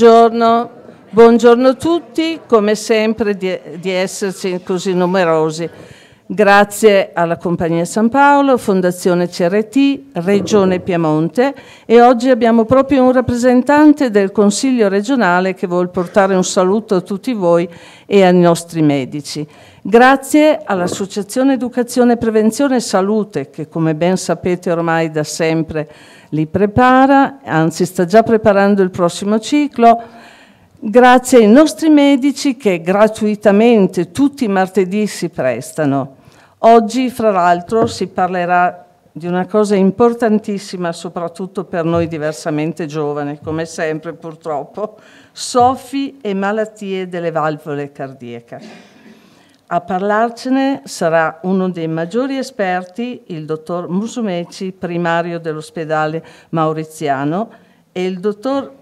Buongiorno, buongiorno, a tutti, come sempre di, di, esserci così numerosi. Grazie alla Compagnia San Paolo, Fondazione CRT, Regione Piemonte e oggi abbiamo proprio un rappresentante del Consiglio regionale che vuol portare un saluto a tutti voi e ai nostri medici. Grazie all'Associazione Educazione Prevenzione e Salute che come ben sapete ormai da sempre li prepara, anzi sta già preparando il prossimo ciclo, grazie ai nostri medici che gratuitamente tutti i martedì si prestano. Oggi, fra l'altro, si parlerà di una cosa importantissima, soprattutto per noi diversamente giovani, come sempre purtroppo, soffi e malattie delle valvole cardiache. A parlarcene sarà uno dei maggiori esperti, il dottor Musumeci, primario dell'ospedale mauriziano, e il dottor,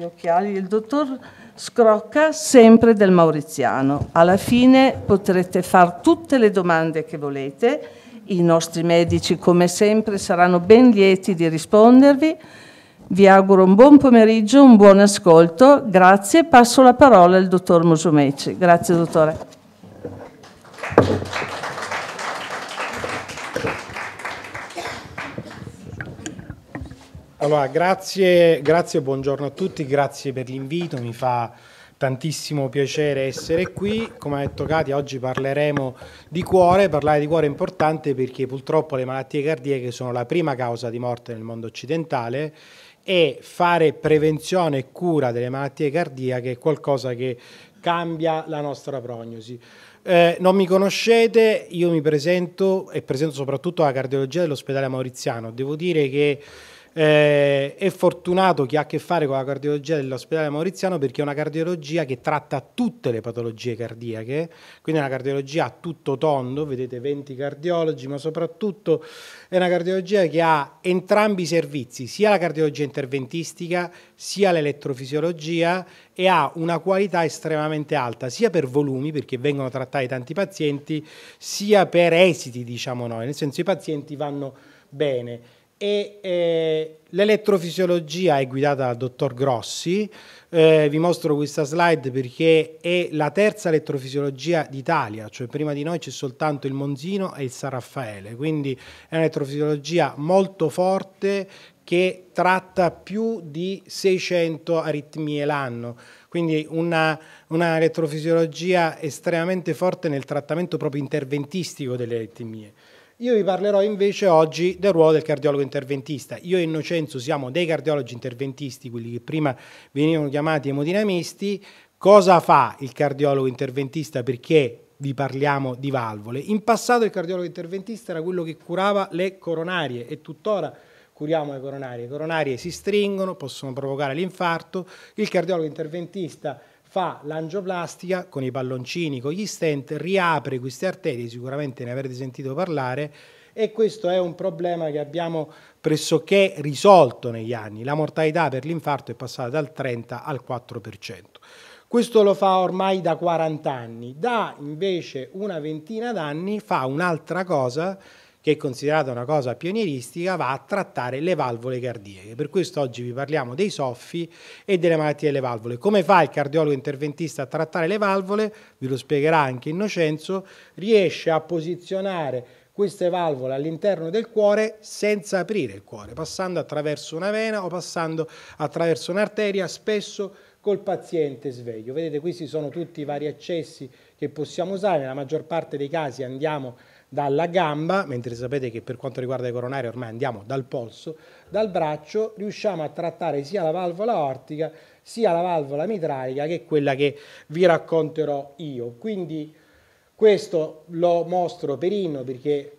occhiali, il dottor Scrocca, sempre del mauriziano. Alla fine potrete fare tutte le domande che volete, i nostri medici come sempre saranno ben lieti di rispondervi. Vi auguro un buon pomeriggio, un buon ascolto, grazie. Passo la parola al dottor Musumeci. Grazie dottore. Allora, grazie, grazie, buongiorno a tutti, grazie per l'invito, mi fa tantissimo piacere essere qui. Come ha detto Katia, oggi parleremo di cuore. Parlare di cuore è importante perché purtroppo le malattie cardiache sono la prima causa di morte nel mondo occidentale e fare prevenzione e cura delle malattie cardiache è qualcosa che cambia la nostra prognosi. Eh, non mi conoscete, io mi presento e presento soprattutto la cardiologia dell'ospedale Mauriziano. Devo dire che eh, è fortunato chi ha a che fare con la cardiologia dell'ospedale Mauriziano perché è una cardiologia che tratta tutte le patologie cardiache, quindi è una cardiologia a tutto tondo, vedete 20 cardiologi, ma soprattutto è una cardiologia che ha entrambi i servizi, sia la cardiologia interventistica sia l'elettrofisiologia e ha una qualità estremamente alta, sia per volumi, perché vengono trattati tanti pazienti, sia per esiti, diciamo noi, nel senso i pazienti vanno bene e eh, l'elettrofisiologia è guidata dal dottor Grossi. Eh, vi mostro questa slide perché è la terza elettrofisiologia d'Italia, cioè prima di noi c'è soltanto il Monzino e il San Raffaele, quindi è un'elettrofisiologia molto forte che tratta più di 600 aritmie l'anno, quindi una, una elettrofisiologia estremamente forte nel trattamento proprio interventistico delle aritmie. Io vi parlerò invece oggi del ruolo del cardiologo interventista. Io e Innocenzo siamo dei cardiologi interventisti, quelli che prima venivano chiamati emodinamisti. Cosa fa il cardiologo interventista? Perché vi parliamo di valvole? In passato il cardiologo interventista era quello che curava le coronarie e tuttora curiamo le coronarie. Le coronarie si stringono, possono provocare l'infarto. Il cardiologo interventista fa l'angioplastica con i palloncini, con gli stent, riapre queste arterie, sicuramente ne avrete sentito parlare, e questo è un problema che abbiamo pressoché risolto negli anni. La mortalità per l'infarto è passata dal 30 al 4%. Questo lo fa ormai da 40 anni. Da invece una ventina d'anni fa un'altra cosa che è considerata una cosa pionieristica, va a trattare le valvole cardiache. Per questo oggi vi parliamo dei soffi e delle malattie delle valvole. Come fa il cardiologo interventista a trattare le valvole? Ve lo spiegherà anche Innocenzo. Riesce a posizionare queste valvole all'interno del cuore senza aprire il cuore, passando attraverso una vena o passando attraverso un'arteria, spesso col paziente sveglio. Vedete, questi sono tutti i vari accessi che possiamo usare, nella maggior parte dei casi andiamo a dalla gamba, mentre sapete che per quanto riguarda i coronari ormai andiamo dal polso, dal braccio, riusciamo a trattare sia la valvola ortica sia la valvola mitralica che quella che vi racconterò io. Quindi questo lo mostro per inno perché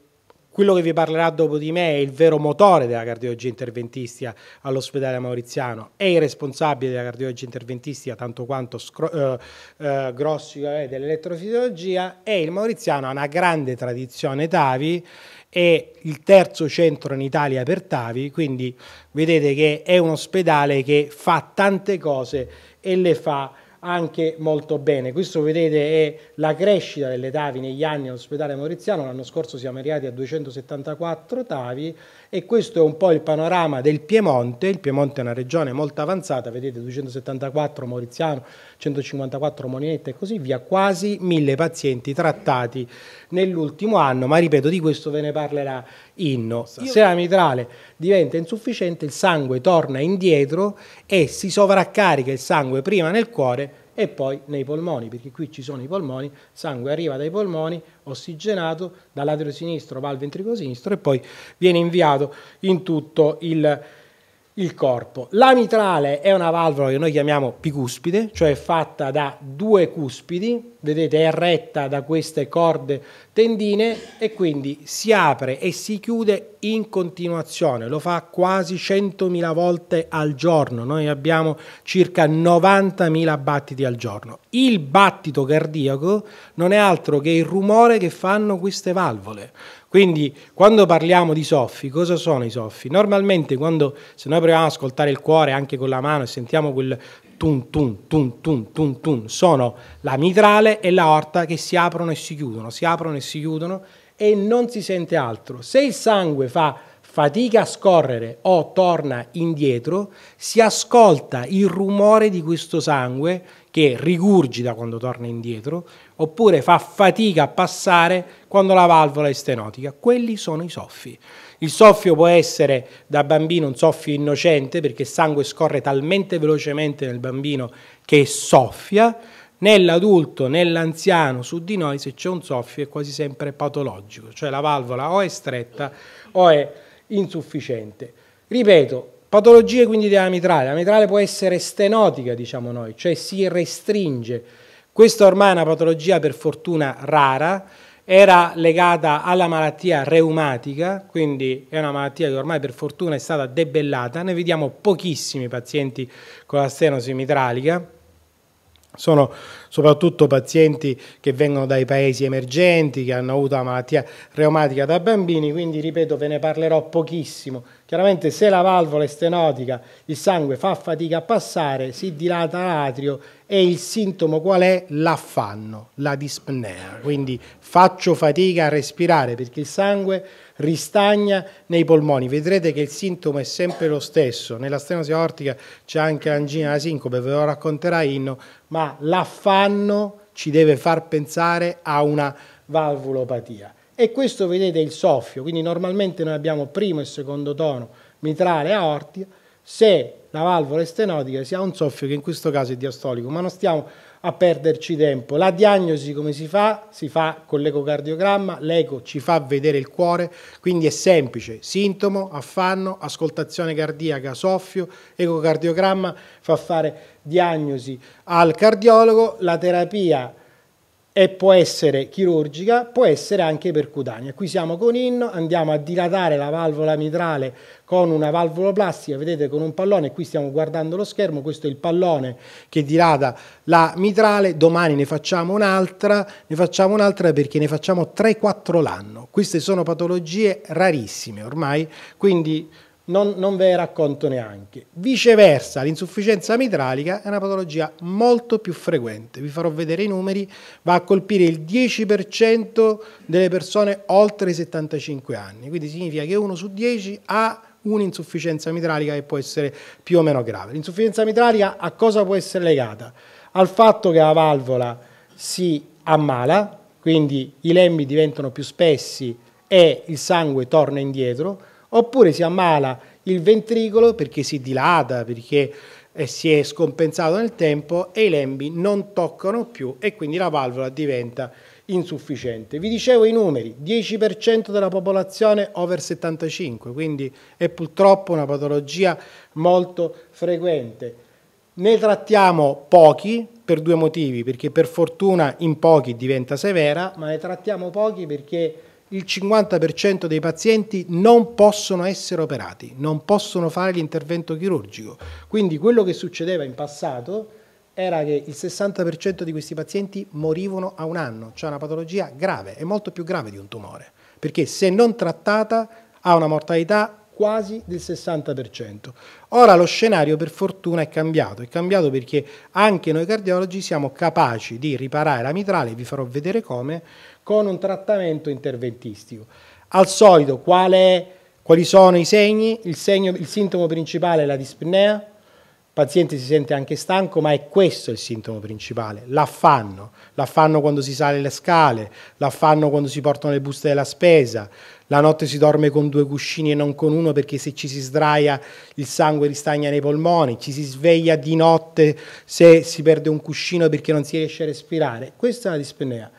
quello che vi parlerà dopo di me è il vero motore della cardiologia interventistica all'ospedale Mauriziano, è il responsabile della cardiologia interventistica tanto quanto eh, eh, Grossi eh, dell'elettrofisiologia e il Mauriziano ha una grande tradizione TAVI è il terzo centro in Italia per TAVI, quindi vedete che è un ospedale che fa tante cose e le fa anche molto bene. Questo vedete è la crescita delle tavi negli anni all'ospedale mauriziano, l'anno scorso siamo arrivati a 274 tavi e questo è un po' il panorama del Piemonte, il Piemonte è una regione molto avanzata, vedete 274 Moriziano, 154 Monietta e così via, quasi mille pazienti trattati nell'ultimo anno, ma ripeto di questo ve ne parlerà Inno. Se la mitrale diventa insufficiente il sangue torna indietro e si sovraccarica il sangue prima nel cuore e poi nei polmoni, perché qui ci sono i polmoni, sangue arriva dai polmoni, ossigenato, dal latere sinistro va al ventrico sinistro e poi viene inviato in tutto il, il corpo. La mitrale è una valvola che noi chiamiamo picuspide, cioè fatta da due cuspidi, vedete è retta da queste corde tendine e quindi si apre e si chiude in continuazione, lo fa quasi 100.000 volte al giorno, noi abbiamo circa 90.000 battiti al giorno. Il battito cardiaco non è altro che il rumore che fanno queste valvole. Quindi quando parliamo di soffi, cosa sono i soffi? Normalmente quando se noi proviamo ad ascoltare il cuore anche con la mano e sentiamo quel tun tun tun tun tun tun, sono la mitrale e la aorta che si aprono e si chiudono, si aprono e si chiudono e non si sente altro. Se il sangue fa fatica a scorrere o torna indietro, si ascolta il rumore di questo sangue che rigurgita quando torna indietro, oppure fa fatica a passare quando la valvola è stenotica. Quelli sono i soffi. Il soffio può essere da bambino un soffio innocente perché il sangue scorre talmente velocemente nel bambino che soffia, nell'adulto, nell'anziano, su di noi se c'è un soffio è quasi sempre patologico, cioè la valvola o è stretta o è insufficiente. Ripeto, patologie quindi della mitrale, la mitrale può essere stenotica diciamo noi, cioè si restringe. Questa ormai è una patologia per fortuna rara, era legata alla malattia reumatica, quindi è una malattia che ormai per fortuna è stata debellata, ne vediamo pochissimi pazienti con la stenosi mitralica, sono soprattutto pazienti che vengono dai paesi emergenti, che hanno avuto la malattia reumatica da bambini, quindi ripeto ve ne parlerò pochissimo. Chiaramente se la valvola è stenotica, il sangue fa fatica a passare, si dilata l'atrio e il sintomo qual è? L'affanno, la dispnea, quindi faccio fatica a respirare perché il sangue ristagna nei polmoni. Vedrete che il sintomo è sempre lo stesso, nella stenosi aortica c'è anche l'angina sincope, ve lo racconterà Inno, ma l'affanno danno ci deve far pensare a una valvulopatia. E questo vedete il soffio, quindi normalmente noi abbiamo primo e secondo tono mitrale aortia, se la valvola estenotica si ha un soffio che in questo caso è diastolico, ma non stiamo a perderci tempo. La diagnosi come si fa? Si fa con l'ecocardiogramma, l'eco ci fa vedere il cuore, quindi è semplice, sintomo, affanno, ascoltazione cardiaca, soffio, ecocardiogramma fa fare diagnosi al cardiologo, la terapia e può essere chirurgica, può essere anche percutanea. Qui siamo con inno, andiamo a dilatare la valvola mitrale con una valvola plastica, vedete con un pallone, qui stiamo guardando lo schermo, questo è il pallone che dilata la mitrale, domani ne facciamo un'altra, ne facciamo un'altra perché ne facciamo 3-4 l'anno. Queste sono patologie rarissime ormai, quindi non, non ve ne racconto neanche. Viceversa, l'insufficienza mitralica è una patologia molto più frequente, vi farò vedere i numeri, va a colpire il 10% delle persone oltre i 75 anni, quindi significa che uno su 10 ha un'insufficienza mitralica che può essere più o meno grave. L'insufficienza mitralica a cosa può essere legata? Al fatto che la valvola si ammala, quindi i lembi diventano più spessi e il sangue torna indietro, oppure si ammala il ventricolo perché si dilata, perché eh, si è scompensato nel tempo e i lembi non toccano più e quindi la valvola diventa insufficiente. Vi dicevo i numeri, 10% della popolazione over 75, quindi è purtroppo una patologia molto frequente. Ne trattiamo pochi per due motivi, perché per fortuna in pochi diventa severa, ma ne trattiamo pochi perché il 50% dei pazienti non possono essere operati, non possono fare l'intervento chirurgico. Quindi quello che succedeva in passato era che il 60% di questi pazienti morivano a un anno, cioè una patologia grave, è molto più grave di un tumore, perché se non trattata ha una mortalità quasi del 60%. Ora lo scenario per fortuna è cambiato, è cambiato perché anche noi cardiologi siamo capaci di riparare la mitrale, vi farò vedere come, con un trattamento interventistico. Al solito, quale, quali sono i segni? Il, segno, il sintomo principale è la dispnea, il paziente si sente anche stanco, ma è questo il sintomo principale, l'affanno, l'affanno quando si sale le scale, l'affanno quando si portano le buste della spesa, la notte si dorme con due cuscini e non con uno perché se ci si sdraia il sangue ristagna nei polmoni, ci si sveglia di notte se si perde un cuscino perché non si riesce a respirare. Questa è una dispnea.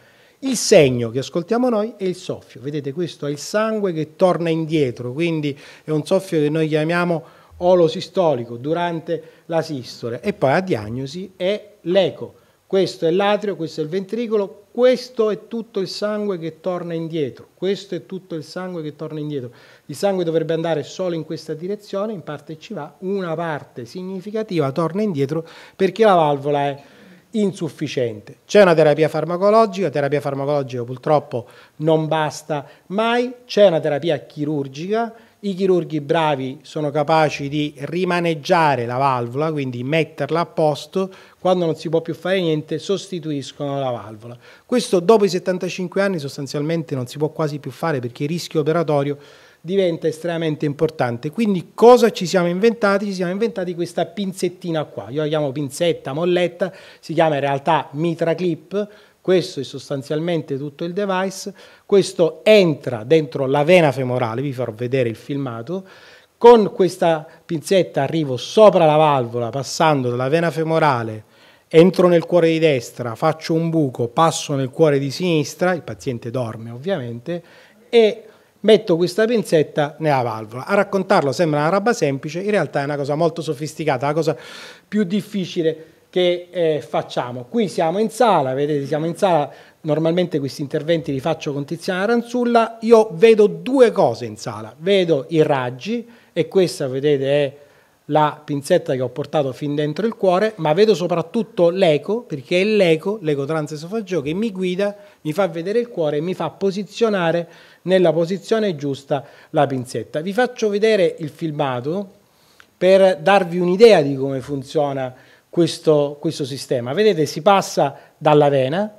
Il segno che ascoltiamo noi è il soffio, vedete questo è il sangue che torna indietro, quindi è un soffio che noi chiamiamo olosistolico durante la sistole e poi a diagnosi è l'eco, questo è l'atrio, questo è il ventricolo, questo è tutto il sangue che torna indietro, questo è tutto il sangue che torna indietro. Il sangue dovrebbe andare solo in questa direzione, in parte ci va, una parte significativa torna indietro perché la valvola è insufficiente. C'è una terapia farmacologica, terapia farmacologica purtroppo non basta mai, c'è una terapia chirurgica, i chirurghi bravi sono capaci di rimaneggiare la valvola, quindi metterla a posto, quando non si può più fare niente sostituiscono la valvola. Questo dopo i 75 anni sostanzialmente non si può quasi più fare perché il rischio operatorio diventa estremamente importante. Quindi cosa ci siamo inventati? Ci siamo inventati questa pinzettina qua, io la chiamo pinzetta, molletta, si chiama in realtà mitra clip, questo è sostanzialmente tutto il device, questo entra dentro la vena femorale, vi farò vedere il filmato, con questa pinzetta arrivo sopra la valvola passando dalla vena femorale, entro nel cuore di destra, faccio un buco, passo nel cuore di sinistra, il paziente dorme ovviamente, e metto questa pinzetta nella valvola. A raccontarlo sembra una roba semplice, in realtà è una cosa molto sofisticata, la cosa più difficile che eh, facciamo. Qui siamo in sala, vedete siamo in sala, normalmente questi interventi li faccio con Tiziana Ranzulla, io vedo due cose in sala, vedo i raggi e questa vedete è la pinzetta che ho portato fin dentro il cuore, ma vedo soprattutto l'eco, perché è l'eco, l'eco transesofageo, che mi guida, mi fa vedere il cuore e mi fa posizionare nella posizione giusta la pinzetta. Vi faccio vedere il filmato per darvi un'idea di come funziona questo, questo sistema. Vedete, si passa dalla vena,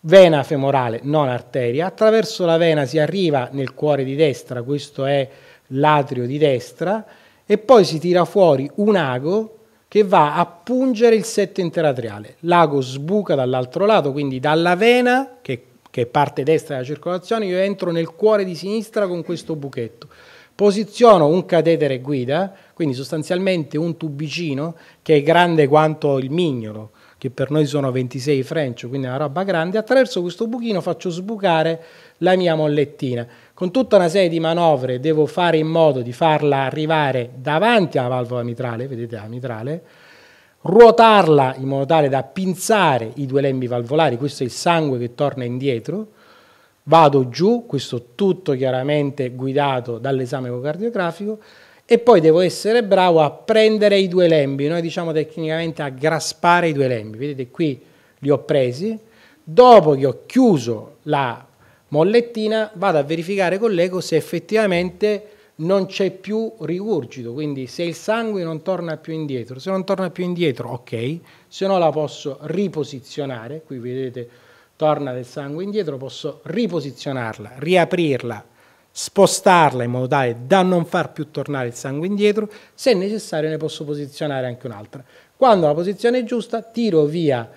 vena femorale, non arteria, attraverso la vena si arriva nel cuore di destra, questo è l'atrio di destra, e poi si tira fuori un ago che va a pungere il setto interatriale. L'ago sbuca dall'altro lato, quindi dalla vena, che è che è parte destra della circolazione, io entro nel cuore di sinistra con questo buchetto. Posiziono un catetere guida, quindi sostanzialmente un tubicino che è grande quanto il mignolo, che per noi sono 26 French, quindi è una roba grande, attraverso questo buchino faccio sbucare la mia mollettina. Con tutta una serie di manovre devo fare in modo di farla arrivare davanti alla valvola mitrale, vedete la mitrale, ruotarla in modo tale da pinzare i due lembi valvolari, questo è il sangue che torna indietro, vado giù, questo tutto chiaramente guidato dall'esame ecocardiografico, e poi devo essere bravo a prendere i due lembi, noi diciamo tecnicamente a graspare i due lembi, vedete qui li ho presi, dopo che ho chiuso la mollettina vado a verificare con l'eco se effettivamente non c'è più rigurgito, quindi se il sangue non torna più indietro, se non torna più indietro ok, se no la posso riposizionare, qui vedete torna del sangue indietro, posso riposizionarla, riaprirla, spostarla in modo tale da non far più tornare il sangue indietro, se necessario ne posso posizionare anche un'altra. Quando la posizione è giusta tiro via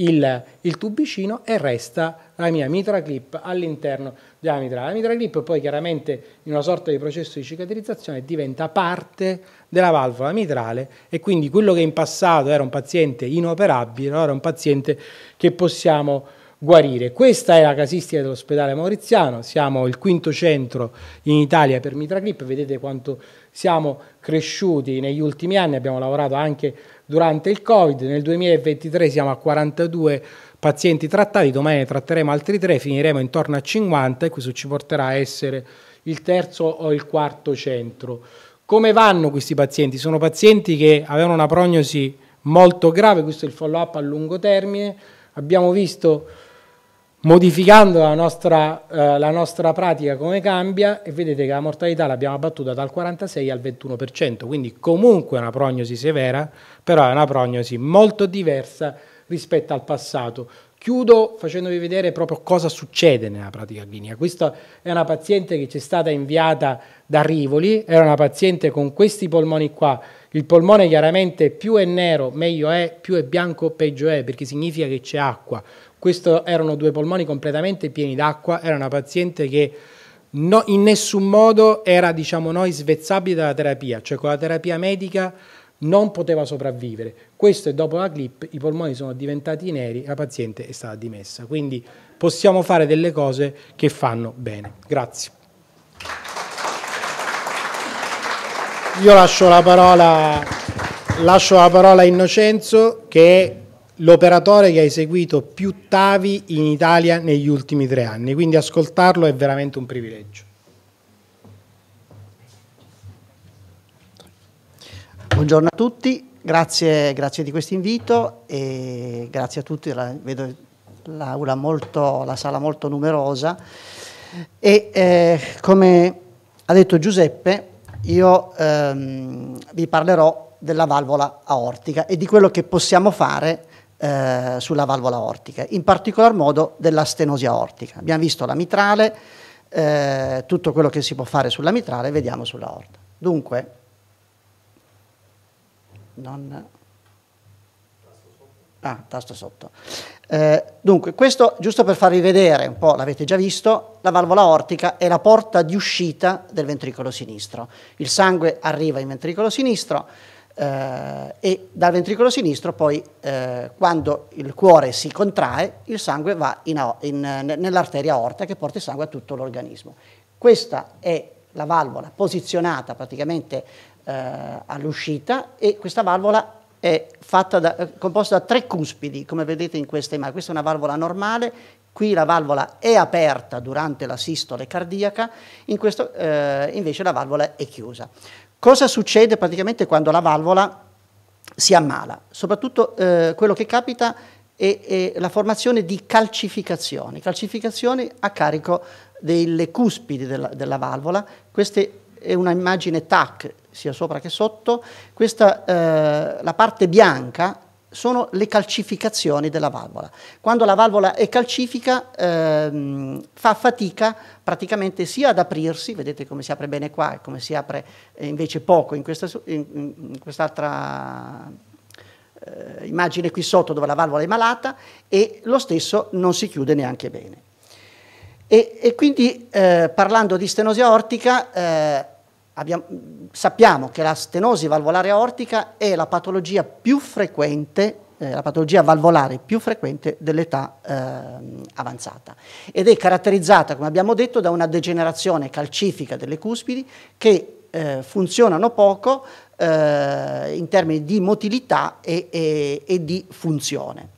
il, il tubicino e resta la mia mitra clip all'interno della mitra. La mitra clip poi chiaramente in una sorta di processo di cicatrizzazione diventa parte della valvola mitrale e quindi quello che in passato era un paziente inoperabile, ora è un paziente che possiamo guarire. Questa è la casistica dell'ospedale mauriziano, siamo il quinto centro in Italia per Mitraclip, vedete quanto siamo cresciuti negli ultimi anni, abbiamo lavorato anche durante il Covid, nel 2023 siamo a 42 pazienti trattati, domani ne tratteremo altri tre, finiremo intorno a 50 e questo ci porterà a essere il terzo o il quarto centro. Come vanno questi pazienti? Sono pazienti che avevano una prognosi molto grave, questo è il follow up a lungo termine, abbiamo visto modificando la nostra, eh, la nostra, pratica come cambia e vedete che la mortalità l'abbiamo abbattuta dal 46 al 21%, quindi comunque è una prognosi severa, però è una prognosi molto diversa rispetto al passato. Chiudo facendovi vedere proprio cosa succede nella pratica clinica. Questa è una paziente che ci è stata inviata da Rivoli, era una paziente con questi polmoni qua. Il polmone chiaramente più è nero meglio è, più è bianco peggio è, perché significa che c'è acqua. Questi erano due polmoni completamente pieni d'acqua, era una paziente che no, in nessun modo era, diciamo noi, svezzabile dalla terapia, cioè con la terapia medica non poteva sopravvivere. Questo è dopo la clip, i polmoni sono diventati neri, la paziente è stata dimessa. Quindi possiamo fare delle cose che fanno bene. Grazie. Io lascio la parola, lascio la parola a Innocenzo che l'operatore che ha eseguito più TAVI in Italia negli ultimi tre anni, quindi ascoltarlo è veramente un privilegio. Buongiorno a tutti, grazie, grazie di questo invito e grazie a tutti, vedo molto, la sala molto numerosa e eh, come ha detto Giuseppe io ehm, vi parlerò della valvola aortica e di quello che possiamo fare eh, sulla valvola ortica, in particolar modo della stenosi aortica. Abbiamo visto la mitrale, eh, tutto quello che si può fare sulla mitrale, vediamo sulla orta. Dunque, non... Ah, tasto sotto. Eh, dunque, questo giusto per farvi vedere un po', l'avete già visto, la valvola ortica è la porta di uscita del ventricolo sinistro. Il sangue arriva in ventricolo sinistro, eh, e dal ventricolo sinistro poi eh, quando il cuore si contrae il sangue va nell'arteria aorta che porta il sangue a tutto l'organismo. Questa è la valvola posizionata praticamente eh, all'uscita e questa valvola è, da, è eh, composta da tre cuspidi come vedete in questa immagine, questa è una valvola normale Qui la valvola è aperta durante la sistole cardiaca, in questo eh, invece la valvola è chiusa. Cosa succede praticamente quando la valvola si ammala? Soprattutto eh, quello che capita è, è, la formazione di calcificazioni, calcificazioni a carico delle cuspidi della, della valvola. Questa è una immagine TAC, sia sopra che sotto. Questa, eh, la parte bianca sono le calcificazioni della valvola. Quando la valvola è calcifica ehm, fa fatica praticamente sia ad aprirsi, vedete come si apre bene qua e come si apre eh, invece poco in, questa, in, in quest'altra eh, immagine qui sotto dove la valvola è malata e lo stesso non si chiude neanche bene. E, e quindi eh, parlando di stenosi aortica eh, abbiamo, sappiamo che la stenosi valvolare aortica è la patologia più frequente eh, la patologia valvolare più frequente dell'età eh, avanzata ed è caratterizzata, come abbiamo detto, da una degenerazione calcifica delle cuspidi che eh, funzionano poco eh, in termini di motilità e, e, e di funzione.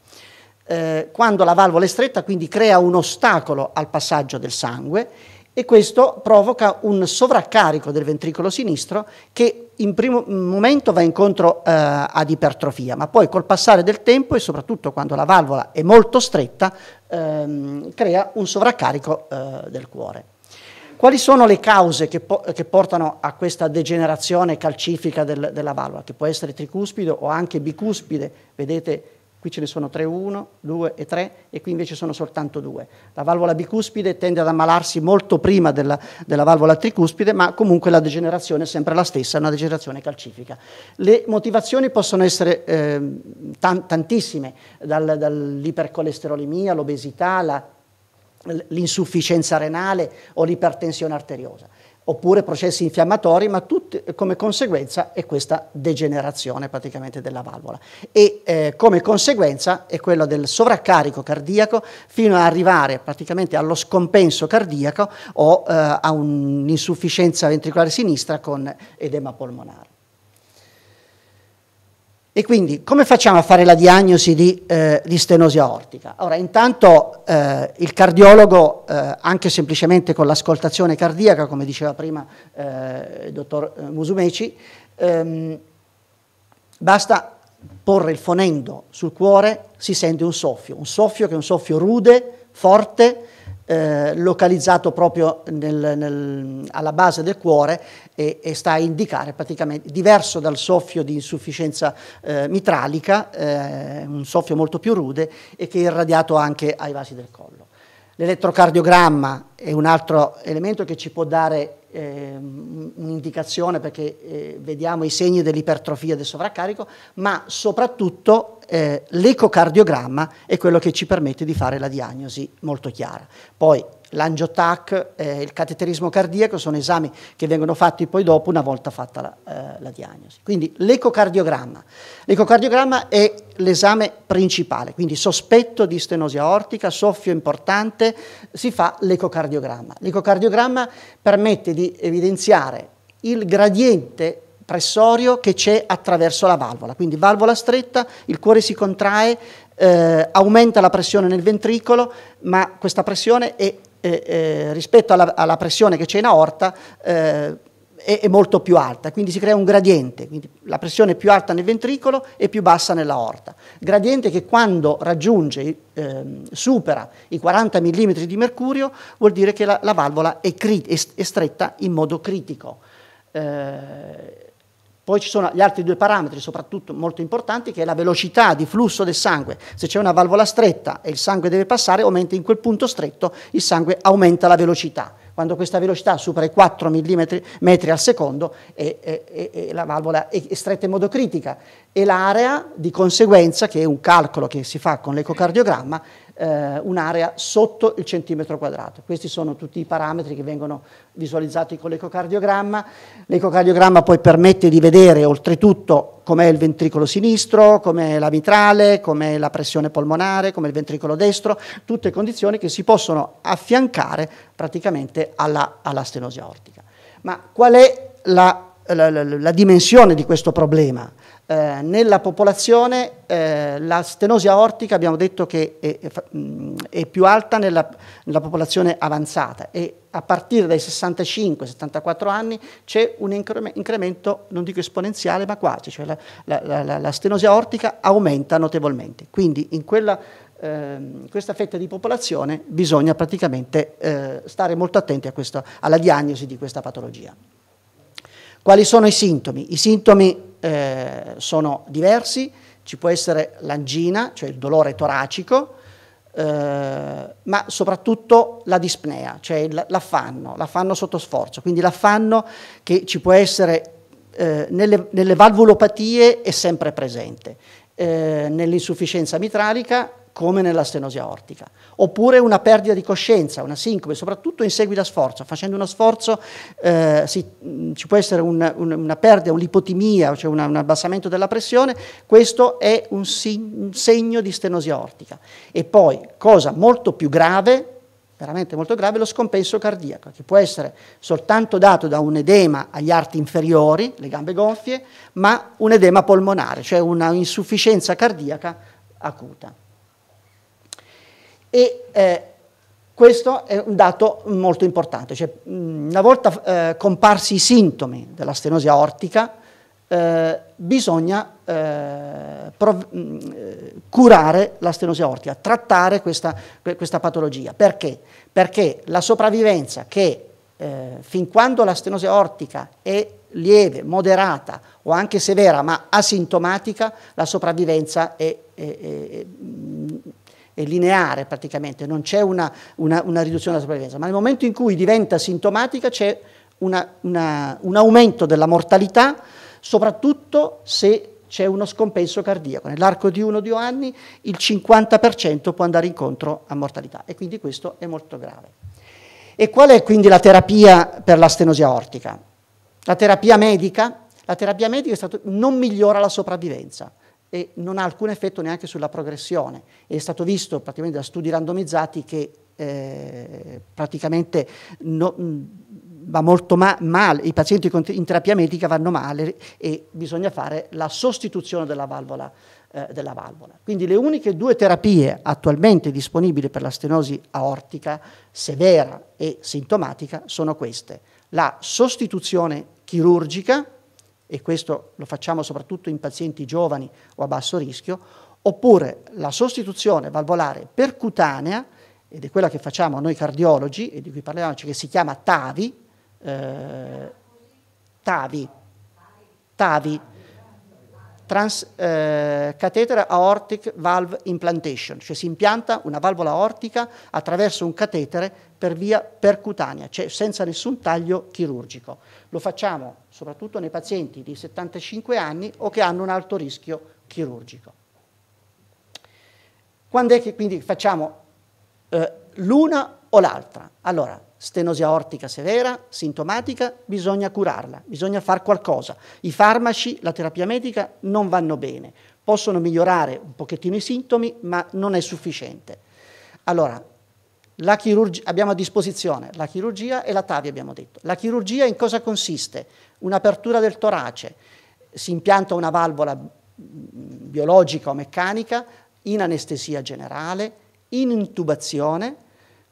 Eh, quando la valvola è stretta quindi crea un ostacolo al passaggio del sangue e questo provoca un sovraccarico del ventricolo sinistro che in primo momento va incontro eh, ad ipertrofia, ma poi col passare del tempo e soprattutto quando la valvola è molto stretta ehm, crea un sovraccarico eh, del cuore. Quali sono le cause che, po che portano a questa degenerazione calcifica del della valvola, che può essere tricuspide o anche bicuspide? Vedete qui ce ne sono 3, 1, 2 e 3 e qui invece sono soltanto 2. La valvola bicuspide tende ad ammalarsi molto prima della, della valvola tricuspide, ma comunque la degenerazione è sempre la stessa, è una degenerazione calcifica. Le motivazioni possono essere eh, tantissime, dal, dall'ipercolesterolemia, l'obesità, l'insufficienza renale o l'ipertensione arteriosa oppure processi infiammatori, ma tutti, come conseguenza è questa degenerazione praticamente della valvola e eh, come conseguenza è quello del sovraccarico cardiaco fino ad arrivare praticamente allo scompenso cardiaco o eh, a un'insufficienza ventricolare sinistra con edema polmonare. E quindi come facciamo a fare la diagnosi di, eh, di stenosi aortica? Ora, intanto eh, il cardiologo, eh, anche semplicemente con l'ascoltazione cardiaca, come diceva prima eh, il dottor eh, Musumeci, ehm, basta porre il fonendo sul cuore, si sente un soffio, un soffio che è un soffio rude, forte, eh, localizzato proprio nel, nel, alla base del cuore e, e, sta a indicare praticamente, diverso dal soffio di insufficienza eh, mitralica, eh, un soffio molto più rude e che è irradiato anche ai vasi del collo. L'elettrocardiogramma è un altro elemento che ci può dare eh, un'indicazione perché eh, vediamo i segni dell'ipertrofia del sovraccarico, ma soprattutto eh, l'ecocardiogramma è quello che ci permette di fare la diagnosi molto chiara. Poi l'angiotac, eh, il cateterismo cardiaco sono esami che vengono fatti poi dopo una volta fatta la, eh, la diagnosi. Quindi l'ecocardiogramma. L'ecocardiogramma è l'esame principale, quindi sospetto di stenosi aortica, soffio importante, si fa l'ecocardiogramma. L'ecocardiogramma permette di evidenziare il gradiente pressorio che c'è attraverso la valvola, quindi valvola stretta, il cuore si contrae, eh, aumenta la pressione nel ventricolo, ma questa pressione è eh, eh, rispetto alla, alla, pressione che c'è in aorta eh, è, è, molto più alta, quindi si crea un gradiente, quindi la pressione è più alta nel ventricolo e più bassa nell'aorta. Gradiente che quando raggiunge, ehm, supera i 40 mm di mercurio, vuol dire che la, la valvola è, è, stretta in modo critico. Eh, poi ci sono gli altri due parametri, soprattutto molto importanti, che è la velocità di flusso del sangue. Se c'è una valvola stretta e il sangue deve passare, aumenta in quel punto stretto, il sangue aumenta la velocità. Quando questa velocità supera i 4 mm metri al secondo, è, è, è, la valvola è stretta in modo critica. E l'area di conseguenza, che è un calcolo che si fa con l'ecocardiogramma, eh, un'area sotto il centimetro quadrato. Questi sono tutti i parametri che vengono visualizzati con l'ecocardiogramma. L'ecocardiogramma poi permette di vedere oltretutto com'è il ventricolo sinistro, com'è la mitrale, com'è la pressione polmonare, com'è il ventricolo destro, tutte condizioni che si possono affiancare praticamente alla, alla stenosi aortica. Ma qual è la la, la, la dimensione di questo problema. Eh, nella popolazione eh, la stenosi aortica abbiamo detto che è, è più alta nella, nella, popolazione avanzata e a partire dai 65-74 anni c'è un incremento, non dico esponenziale, ma quasi, cioè la, la, la stenosi aortica aumenta notevolmente. Quindi in quella in ehm, questa fetta di popolazione bisogna praticamente eh, stare molto attenti questa, alla diagnosi di questa patologia. Quali sono i sintomi? I sintomi eh, sono diversi, ci può essere l'angina, cioè il dolore toracico, eh, ma soprattutto la dispnea, cioè l'affanno, l'affanno sotto sforzo, quindi l'affanno che ci può essere eh, nelle, nelle valvulopatie è sempre presente, eh, nell'insufficienza mitralica come nella stenosi aortica, oppure una perdita di coscienza, una sincope, soprattutto in seguito a sforzo. Facendo uno sforzo eh, si, ci può essere un, un, una perdita, un'ipotimia, cioè una, un abbassamento della pressione, questo è un, un segno di stenosi aortica. E poi, cosa molto più grave, veramente molto grave, lo scompenso cardiaco, che può essere soltanto dato da un edema agli arti inferiori, le gambe gonfie, ma un edema polmonare, cioè una insufficienza cardiaca acuta e eh, questo è un dato molto importante, cioè, una volta eh, comparsi i sintomi della stenosi aortica eh, bisogna eh, eh, curare la stenosi aortica, trattare questa, questa, patologia. Perché? Perché la sopravvivenza che eh, fin quando la stenosi aortica è lieve, moderata o anche severa, ma asintomatica, la sopravvivenza è, è, è, lineare praticamente, non c'è una, una, una, riduzione della sopravvivenza, ma nel momento in cui diventa sintomatica c'è una, un aumento della mortalità, soprattutto se c'è uno scompenso cardiaco. Nell'arco di uno o due anni il 50% può andare incontro a mortalità e quindi questo è molto grave. E qual è quindi la terapia per la stenosi aortica? La terapia medica? La terapia medica è non migliora la sopravvivenza, e non ha alcun effetto neanche sulla progressione. È stato visto praticamente da studi randomizzati che eh, praticamente no, va molto ma male, i pazienti in terapia medica vanno male e bisogna fare la sostituzione della valvola, eh, della valvola. Quindi le uniche due terapie attualmente disponibili per la stenosi aortica severa e sintomatica sono queste, la sostituzione chirurgica e questo lo facciamo soprattutto in pazienti giovani o a basso rischio, oppure la sostituzione valvolare percutanea, ed è quella che facciamo noi cardiologi, e di cui parliamoci, che si chiama TAVI, eh, TAVI, TAVI, trans, eh, catheter aortic valve implantation, cioè si impianta una valvola aortica attraverso un catetere per via percutanea, cioè senza nessun taglio chirurgico. Lo facciamo soprattutto nei pazienti di 75 anni o che hanno un alto rischio chirurgico. Quando è che quindi facciamo eh, l'una o l'altra? Allora, stenosi aortica severa, sintomatica, bisogna curarla, bisogna fare qualcosa. I farmaci, la terapia medica non vanno bene, possono migliorare un pochettino i sintomi, ma non è sufficiente. Allora, abbiamo a disposizione la chirurgia e la TAVI abbiamo detto. La chirurgia in cosa consiste? Un'apertura del torace, si impianta una valvola mm, biologica o meccanica in anestesia generale, in intubazione,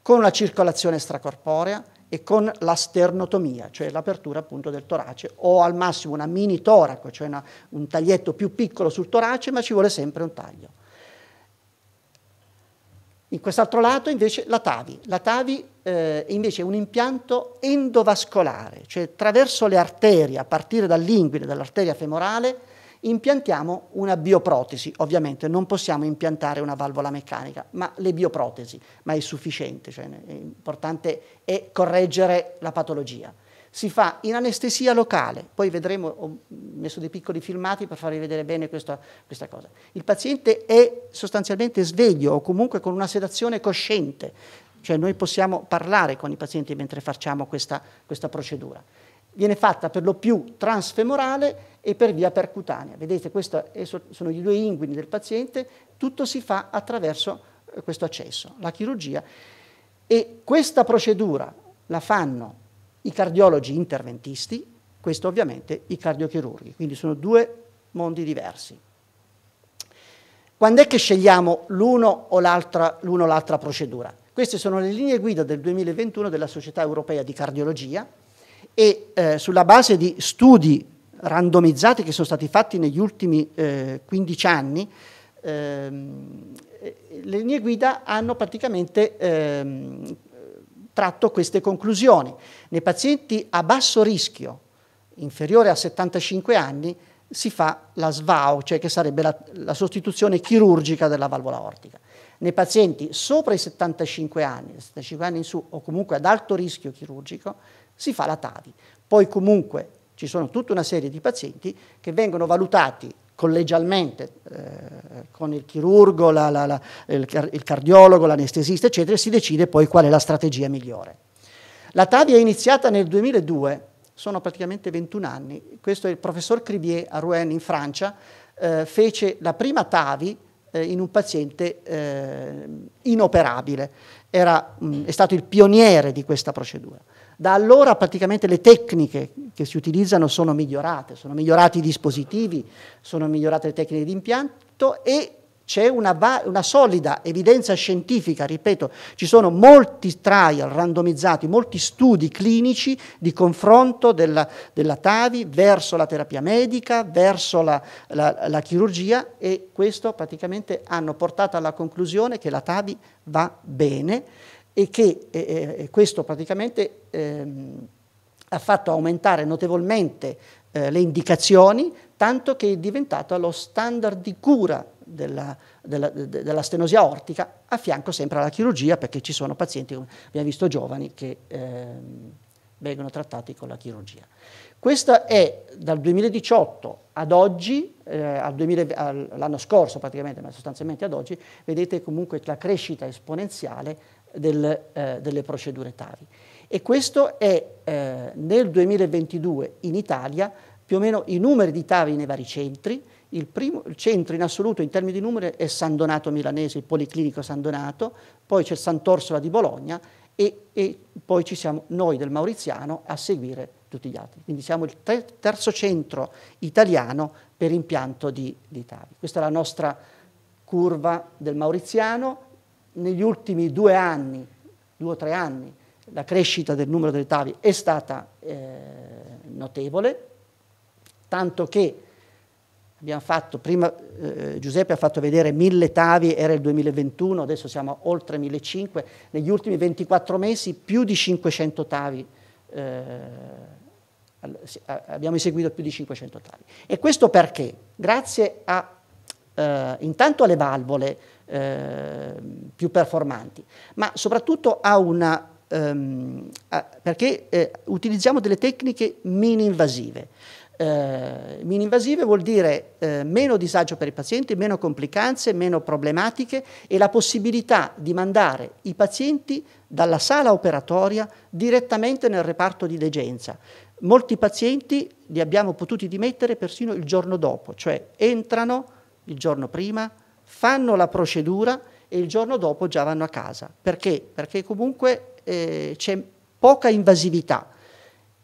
con la circolazione stracorporea e con la sternotomia, cioè l'apertura appunto del torace, o al massimo una mini toraco, cioè una, un taglietto più piccolo sul torace, ma ci vuole sempre un taglio. In quest'altro lato invece la TAVI. La TAVI eh, invece è un impianto endovascolare, cioè attraverso le arterie, a partire dall'inguine, dall'arteria femorale, impiantiamo una bioprotesi. Ovviamente non possiamo impiantare una valvola meccanica, ma le bioprotesi, ma è sufficiente, cioè l'importante è correggere la patologia si fa in anestesia locale, poi vedremo, ho messo dei piccoli filmati per farvi vedere bene questa, questa, cosa. Il paziente è sostanzialmente sveglio o comunque con una sedazione cosciente, cioè noi possiamo parlare con i pazienti mentre facciamo questa, questa procedura. Viene fatta per lo più transfemorale e per via percutanea. Vedete, questi sono i due inguini del paziente, tutto si fa attraverso eh, questo accesso, la chirurgia. E questa procedura la fanno i cardiologi interventisti, questo ovviamente i cardiochirurghi, quindi sono due mondi diversi. Quando è che scegliamo l'uno o l'altra, procedura? Queste sono le linee guida del 2021 della Società Europea di Cardiologia e eh, sulla base di studi randomizzati che sono stati fatti negli ultimi eh, 15 anni, ehm, eh, le linee guida hanno praticamente ehm, tratto queste conclusioni. Nei pazienti a basso rischio, inferiore a 75 anni, si fa la SVAO, cioè che sarebbe la, la sostituzione chirurgica della valvola ortica. Nei pazienti sopra i 75 anni, 75 anni in su o comunque ad alto rischio chirurgico, si fa la TAVI. Poi comunque ci sono tutta una serie di pazienti che vengono valutati collegialmente eh, con il chirurgo, la, la, la, il, il cardiologo, l'anestesista, eccetera, e si decide poi qual è la strategia migliore. La TAVI è iniziata nel 2002, sono praticamente 21 anni. Questo è il professor Cribier a Rouen in Francia, eh, fece la prima TAVI eh, in un paziente eh, inoperabile. Era, mh, mm, è stato il pioniere di questa procedura. Da allora praticamente le tecniche che si utilizzano sono migliorate, sono migliorati i dispositivi, sono migliorate le tecniche di impianto e c'è una, una, solida evidenza scientifica, ripeto, ci sono molti trial randomizzati, molti studi clinici di confronto della, della TAVI verso la terapia medica, verso la, la, la chirurgia e questo praticamente hanno portato alla conclusione che la TAVI va bene e che eh, questo praticamente ehm, ha fatto aumentare notevolmente eh, le indicazioni, tanto che è diventato lo standard di cura della, della, de, della, stenosi aortica, a fianco sempre alla chirurgia, perché ci sono pazienti, come abbiamo visto giovani, che ehm, vengono trattati con la chirurgia. Questa è dal 2018 ad oggi, eh, all'anno scorso praticamente, ma sostanzialmente ad oggi, vedete comunque la crescita esponenziale del, eh, delle procedure TAVI. E questo è eh, nel 2022 in Italia più o meno i numeri di TAVI nei vari centri. Il, primo, il centro in assoluto in termini di numeri è San Donato Milanese, il Policlinico San Donato, poi c'è Sant'Orsola di Bologna e, e, poi ci siamo noi del Mauriziano a seguire tutti gli altri. Quindi siamo il terzo centro italiano per impianto di, di TAVI. Questa è la nostra curva del Mauriziano, negli ultimi due anni, due o tre anni, la crescita del numero delle TAVI è stata eh, notevole, tanto che abbiamo fatto, prima eh, Giuseppe ha fatto vedere 1000 TAVI, era il 2021, adesso siamo oltre 1500, negli ultimi 24 mesi più di 500 TAVI, eh, abbiamo eseguito più di 500 TAVI. E questo perché? Grazie a, eh, intanto alle valvole, Ehm, più performanti, ma soprattutto ha una ehm, a, perché eh, utilizziamo delle tecniche mini-invasive. Eh, mini-invasive vuol dire eh, meno disagio per i pazienti, meno complicanze, meno problematiche e la possibilità di mandare i pazienti dalla sala operatoria direttamente nel reparto di degenza. Molti pazienti li abbiamo potuti dimettere persino il giorno dopo, cioè entrano il giorno prima, fanno la procedura e il giorno dopo già vanno a casa. Perché? Perché comunque eh, c'è poca invasività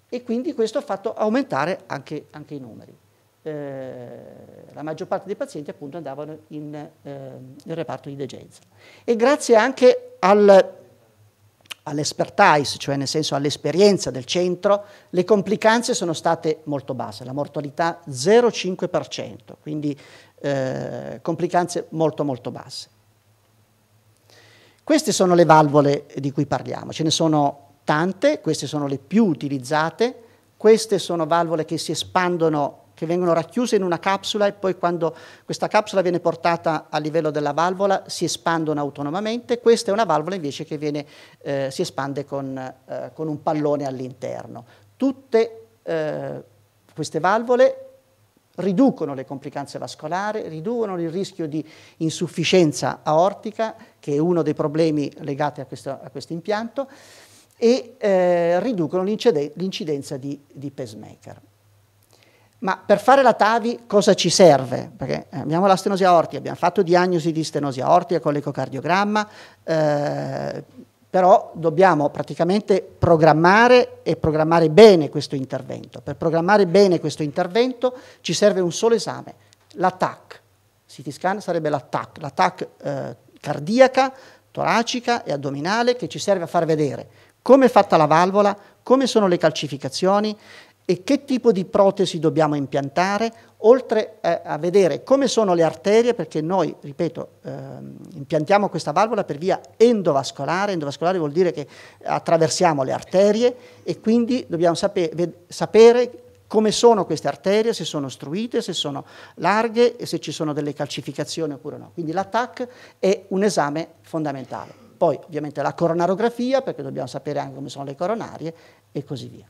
e quindi questo ha fatto aumentare anche, anche i numeri. Eh, la maggior parte dei pazienti appunto andavano in, eh, in reparto di degenza. E grazie anche al all'expertise, cioè nel senso all'esperienza del centro, le complicanze sono state molto basse, la mortalità 0,5%, quindi eh, complicanze molto molto basse. Queste sono le valvole di cui parliamo, ce ne sono tante, queste sono le più utilizzate, queste sono valvole che si espandono che vengono racchiuse in una capsula e poi quando questa capsula viene portata a livello della valvola si espandono autonomamente, questa è una valvola invece che viene, eh, si espande con, eh, con, un pallone all'interno. Tutte eh, queste valvole riducono le complicanze vascolari, riducono il rischio di insufficienza aortica, che è uno dei problemi legati a questo, a questo impianto, e eh, riducono l'incidenza di, di pacemaker. Ma per fare la TAVI cosa ci serve? Perché eh, abbiamo la stenosi aortica, abbiamo fatto diagnosi di stenosi aortica con l'ecocardiogramma, eh, però dobbiamo praticamente programmare e programmare bene questo intervento. Per programmare bene questo intervento ci serve un solo esame, l'ATAC. CT scan sarebbe l'ATAC, TAC, eh, cardiaca, toracica e addominale che ci serve a far vedere come è fatta la valvola, come sono le calcificazioni, e che tipo di protesi dobbiamo impiantare, oltre eh, a vedere come sono le arterie, perché noi, ripeto, eh, impiantiamo questa valvola per via endovascolare, endovascolare vuol dire che attraversiamo le arterie e quindi dobbiamo sapere, sapere come sono queste arterie, se sono ostruite, se sono larghe e se ci sono delle calcificazioni oppure no. Quindi l'attack è un esame fondamentale. Poi ovviamente la coronarografia, perché dobbiamo sapere anche come sono le coronarie e così via.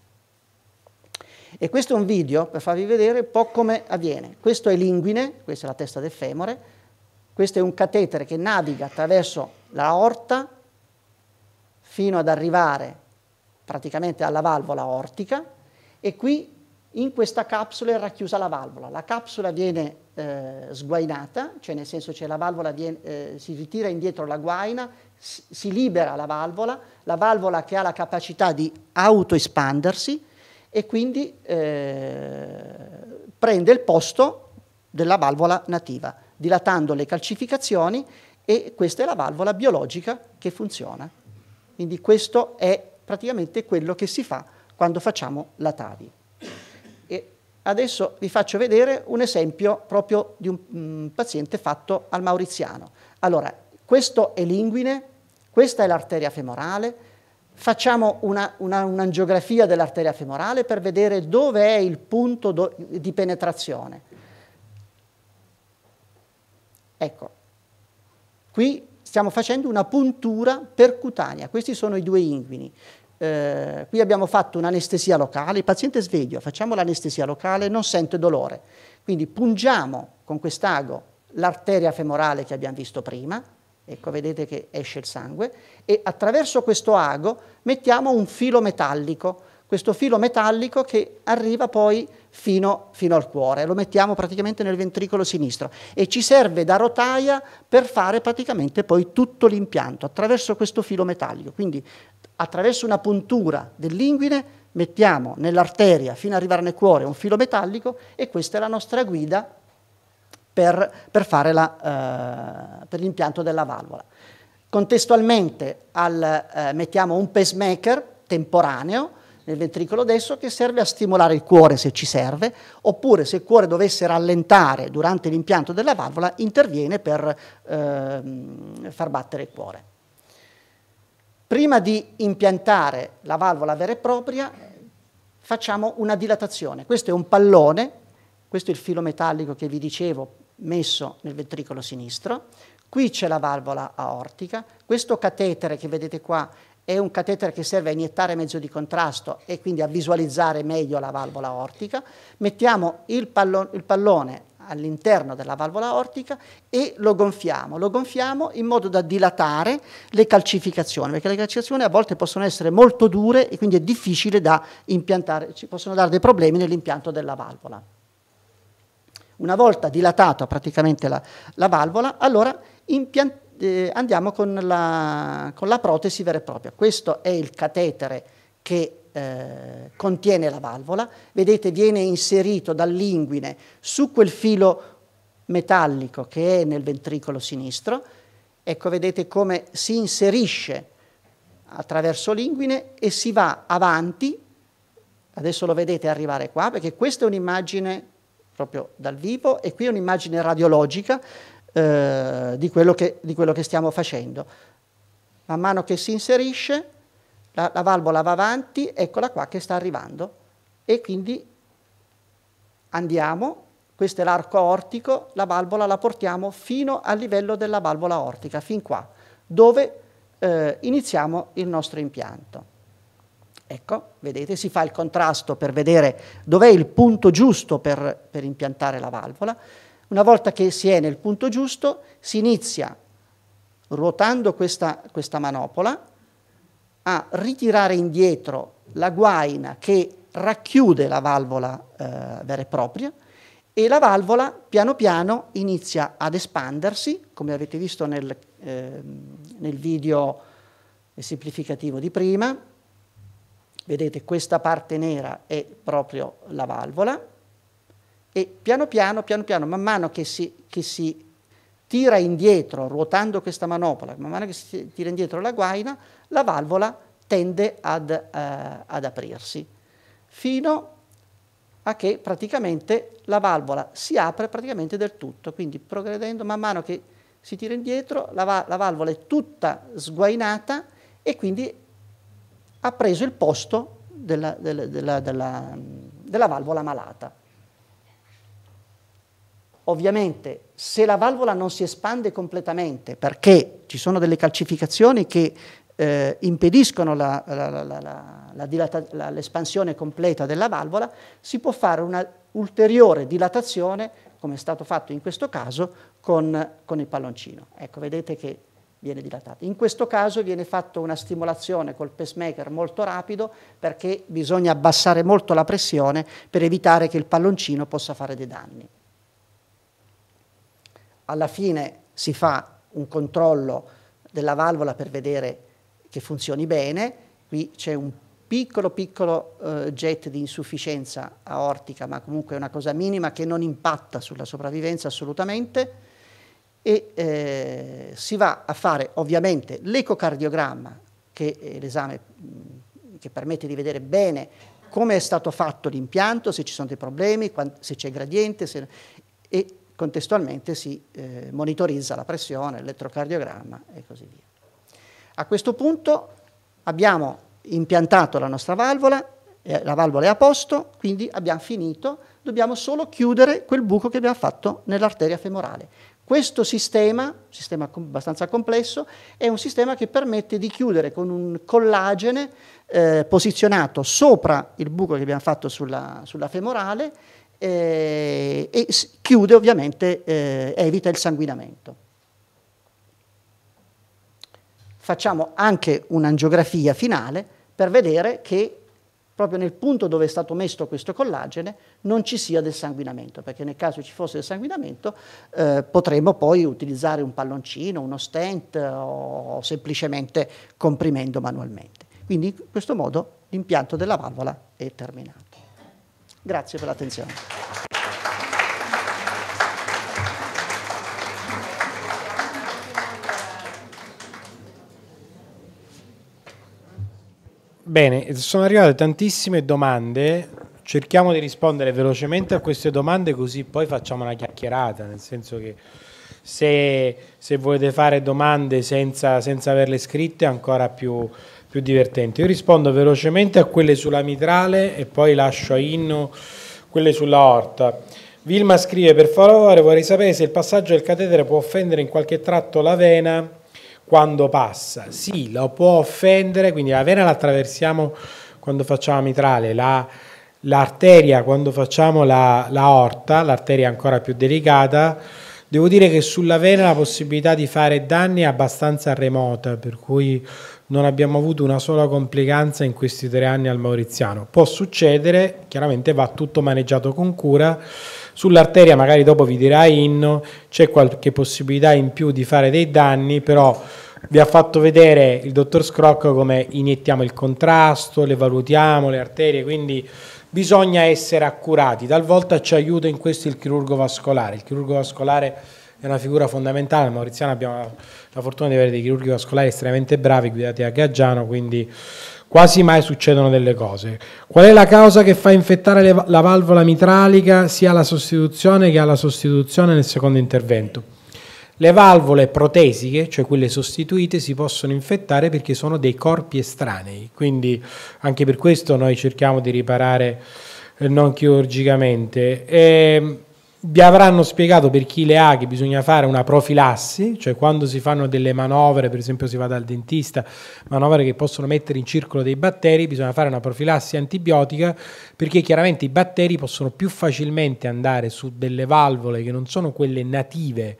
E questo è un video per farvi vedere un po' come avviene. Questo è l'inguine, questa è la testa del femore, questo è un catetere che naviga attraverso la aorta fino ad arrivare praticamente alla valvola ortica e qui in questa capsula è racchiusa la valvola. La capsula viene eh, sguainata, cioè nel senso che la valvola viene, eh, si ritira indietro la guaina, si, si libera la valvola, la valvola che ha la capacità di autoespandersi, e quindi eh, prende il posto della valvola nativa, dilatando le calcificazioni e questa è la valvola biologica che funziona. Quindi questo è praticamente quello che si fa quando facciamo la TAVI. E adesso vi faccio vedere un esempio proprio di un mh, mm, paziente fatto al Mauriziano. Allora, questo è l'inguine, questa è l'arteria femorale, facciamo un'angiografia dell'arteria femorale per vedere dove è il punto do, di penetrazione. Ecco, qui stiamo facendo una puntura percutanea, questi sono i due inguini. Eh, qui abbiamo fatto un'anestesia locale, il paziente è sveglio, facciamo l'anestesia locale, non sente dolore. Quindi pungiamo con quest'ago l'arteria femorale che abbiamo visto prima, ecco vedete che esce il sangue, e attraverso questo ago mettiamo un filo metallico, questo filo metallico che arriva poi fino, fino al cuore, lo mettiamo praticamente nel ventricolo sinistro e ci serve da rotaia per fare praticamente poi tutto l'impianto attraverso questo filo metallico, quindi attraverso una puntura dell'inguine mettiamo nell'arteria fino ad arrivare nel cuore un filo metallico e questa è la nostra guida per, per, la, eh, per l'impianto della valvola. Contestualmente al, eh, mettiamo un pacemaker temporaneo nel ventricolo destro che serve a stimolare il cuore se ci serve, oppure se il cuore dovesse rallentare durante l'impianto della valvola interviene per eh, far battere il cuore. Prima di impiantare la valvola vera e propria facciamo una dilatazione. Questo è un pallone, questo è il filo metallico che vi dicevo, messo nel ventricolo sinistro, qui c'è la valvola aortica, questo catetere che vedete qua è un catetere che serve a iniettare mezzo di contrasto e quindi a visualizzare meglio la valvola aortica, mettiamo il, pallo il pallone all'interno della valvola aortica e lo gonfiamo, lo gonfiamo in modo da dilatare le calcificazioni, perché le calcificazioni a volte possono essere molto dure e quindi è difficile da impiantare, ci possono dare dei problemi nell'impianto della valvola. Una volta dilatata praticamente la, la, valvola, allora eh, andiamo con la, con la, protesi vera e propria. Questo è il catetere che eh, contiene la valvola, vedete viene inserito dall'inguine su quel filo metallico che è nel ventricolo sinistro, ecco vedete come si inserisce attraverso l'inguine e si va avanti, adesso lo vedete arrivare qua, perché questa è un'immagine proprio dal vivo e qui un'immagine radiologica eh, di, quello che, di, quello che, stiamo facendo. Man mano che si inserisce la, la valvola va avanti, eccola qua che sta arrivando e quindi andiamo questo è l'arco ortico, la valvola la portiamo fino al livello della valvola ortica, fin qua, dove eh, iniziamo il nostro impianto. Ecco, vedete, si fa il contrasto per vedere dov'è il punto giusto per, per, impiantare la valvola. Una volta che si è nel punto giusto, si inizia, ruotando questa, questa manopola, a ritirare indietro la guaina che racchiude la valvola eh, vera e propria e la valvola piano piano inizia ad espandersi, come avete visto nel, eh, nel video esemplificativo di prima, Vedete, questa parte nera è proprio la valvola e piano piano, piano piano, man mano che si, che si tira indietro, ruotando questa manopola, man mano che si tira indietro la guaina, la valvola tende ad, eh, ad aprirsi, fino a che praticamente la valvola si apre praticamente del tutto, quindi progredendo man mano che si tira indietro, la, va la valvola è tutta sguainata e quindi ha preso il posto della, della, della, della valvola malata. Ovviamente se la valvola non si espande completamente perché ci sono delle calcificazioni che eh, impediscono la, la, la, l'espansione completa della valvola, si può fare un'ulteriore dilatazione, come è stato fatto in questo caso, con, con il palloncino. Ecco, vedete che viene dilatato. In questo caso viene fatta una stimolazione col pacemaker molto rapido perché bisogna abbassare molto la pressione per evitare che il palloncino possa fare dei danni. Alla fine si fa un controllo della valvola per vedere che funzioni bene, qui c'è un piccolo piccolo eh, jet di insufficienza aortica, ma comunque è una cosa minima che non impatta sulla sopravvivenza assolutamente, e eh, si va a fare ovviamente l'ecocardiogramma, che è eh, l'esame che permette di vedere bene come è stato fatto l'impianto, se ci sono dei problemi, se c'è gradiente, se, e contestualmente si eh, monitorizza la pressione, l'elettrocardiogramma e così via. A questo punto abbiamo impiantato la nostra valvola, eh, la valvola è a posto, quindi abbiamo finito, dobbiamo solo chiudere quel buco che abbiamo fatto nell'arteria femorale. Questo sistema, sistema abbastanza complesso, è un sistema che permette di chiudere con un collagene eh, posizionato sopra il buco che abbiamo fatto sulla, sulla femorale eh, e chiude ovviamente, eh, evita il sanguinamento. Facciamo anche un'angiografia finale per vedere che proprio nel punto dove è stato messo questo collagene, non ci sia del sanguinamento, perché nel caso ci fosse del sanguinamento eh, potremmo poi utilizzare un palloncino, uno stent o semplicemente comprimendo manualmente. Quindi in questo modo l'impianto della valvola è terminato. Grazie per l'attenzione. Bene, sono arrivate tantissime domande, cerchiamo di rispondere velocemente a queste domande così poi facciamo una chiacchierata, nel senso che se, se volete fare domande senza, senza averle scritte è ancora più, più, divertente. Io rispondo velocemente a quelle sulla mitrale e poi lascio a Inno quelle sulla orta. Vilma scrive, per favore vorrei sapere se il passaggio del catetere può offendere in qualche tratto la vena quando passa. Sì, lo può offendere, quindi la vena la attraversiamo quando facciamo la mitrale, la, l'arteria quando facciamo la, la orta, l'arteria ancora più delicata. Devo dire che sulla vena la possibilità di fare danni è abbastanza remota, per cui non abbiamo avuto una sola complicanza in questi tre anni al Mauriziano. Può succedere, chiaramente va tutto maneggiato con cura Sull'arteria magari dopo vi dirà Inno, c'è qualche possibilità in più di fare dei danni, però vi ha fatto vedere il dottor Scrocco come iniettiamo il contrasto, le valutiamo, le arterie, quindi bisogna essere accurati. Talvolta ci aiuta in questo il chirurgo vascolare. Il chirurgo vascolare è una figura fondamentale, a Mauriziano abbiamo la fortuna di avere dei chirurghi vascolari estremamente bravi guidati a Gaggiano, quindi Quasi mai succedono delle cose. Qual è la causa che fa infettare la valvola mitralica sia alla sostituzione che alla sostituzione nel secondo intervento? Le valvole protesiche, cioè quelle sostituite, si possono infettare perché sono dei corpi estranei, quindi anche per questo noi cerchiamo di riparare eh, non chirurgicamente. E ehm, vi avranno spiegato per chi le ha che bisogna fare una profilassi, cioè quando si fanno delle manovre, per esempio si va dal dentista, manovre che possono mettere in circolo dei batteri, bisogna fare una profilassi antibiotica perché chiaramente i batteri possono più facilmente andare su delle valvole che non sono quelle native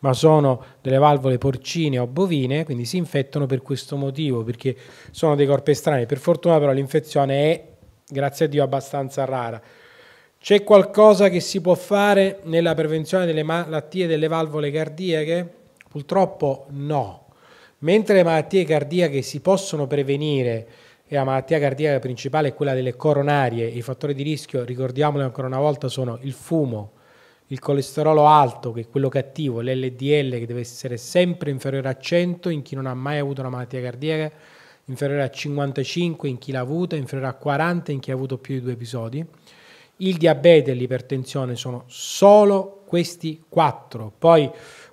ma sono delle valvole porcine o bovine, quindi si infettano per questo motivo, perché sono dei corpi estranei. Per fortuna però l'infezione è, grazie a Dio, abbastanza rara. C'è qualcosa che si può fare nella prevenzione delle malattie delle valvole cardiache? Purtroppo no. Mentre le malattie cardiache si possono prevenire, e la malattia cardiaca principale è quella delle coronarie, i fattori di rischio, ricordiamolo ancora una volta, sono il fumo, il colesterolo alto, che è quello cattivo, l'LDL, che deve essere sempre inferiore a 100 in chi non ha mai avuto una malattia cardiaca, inferiore a 55 in chi l'ha avuta, inferiore a 40 in chi ha avuto più di due episodi il diabete e l'ipertensione sono solo questi quattro. Poi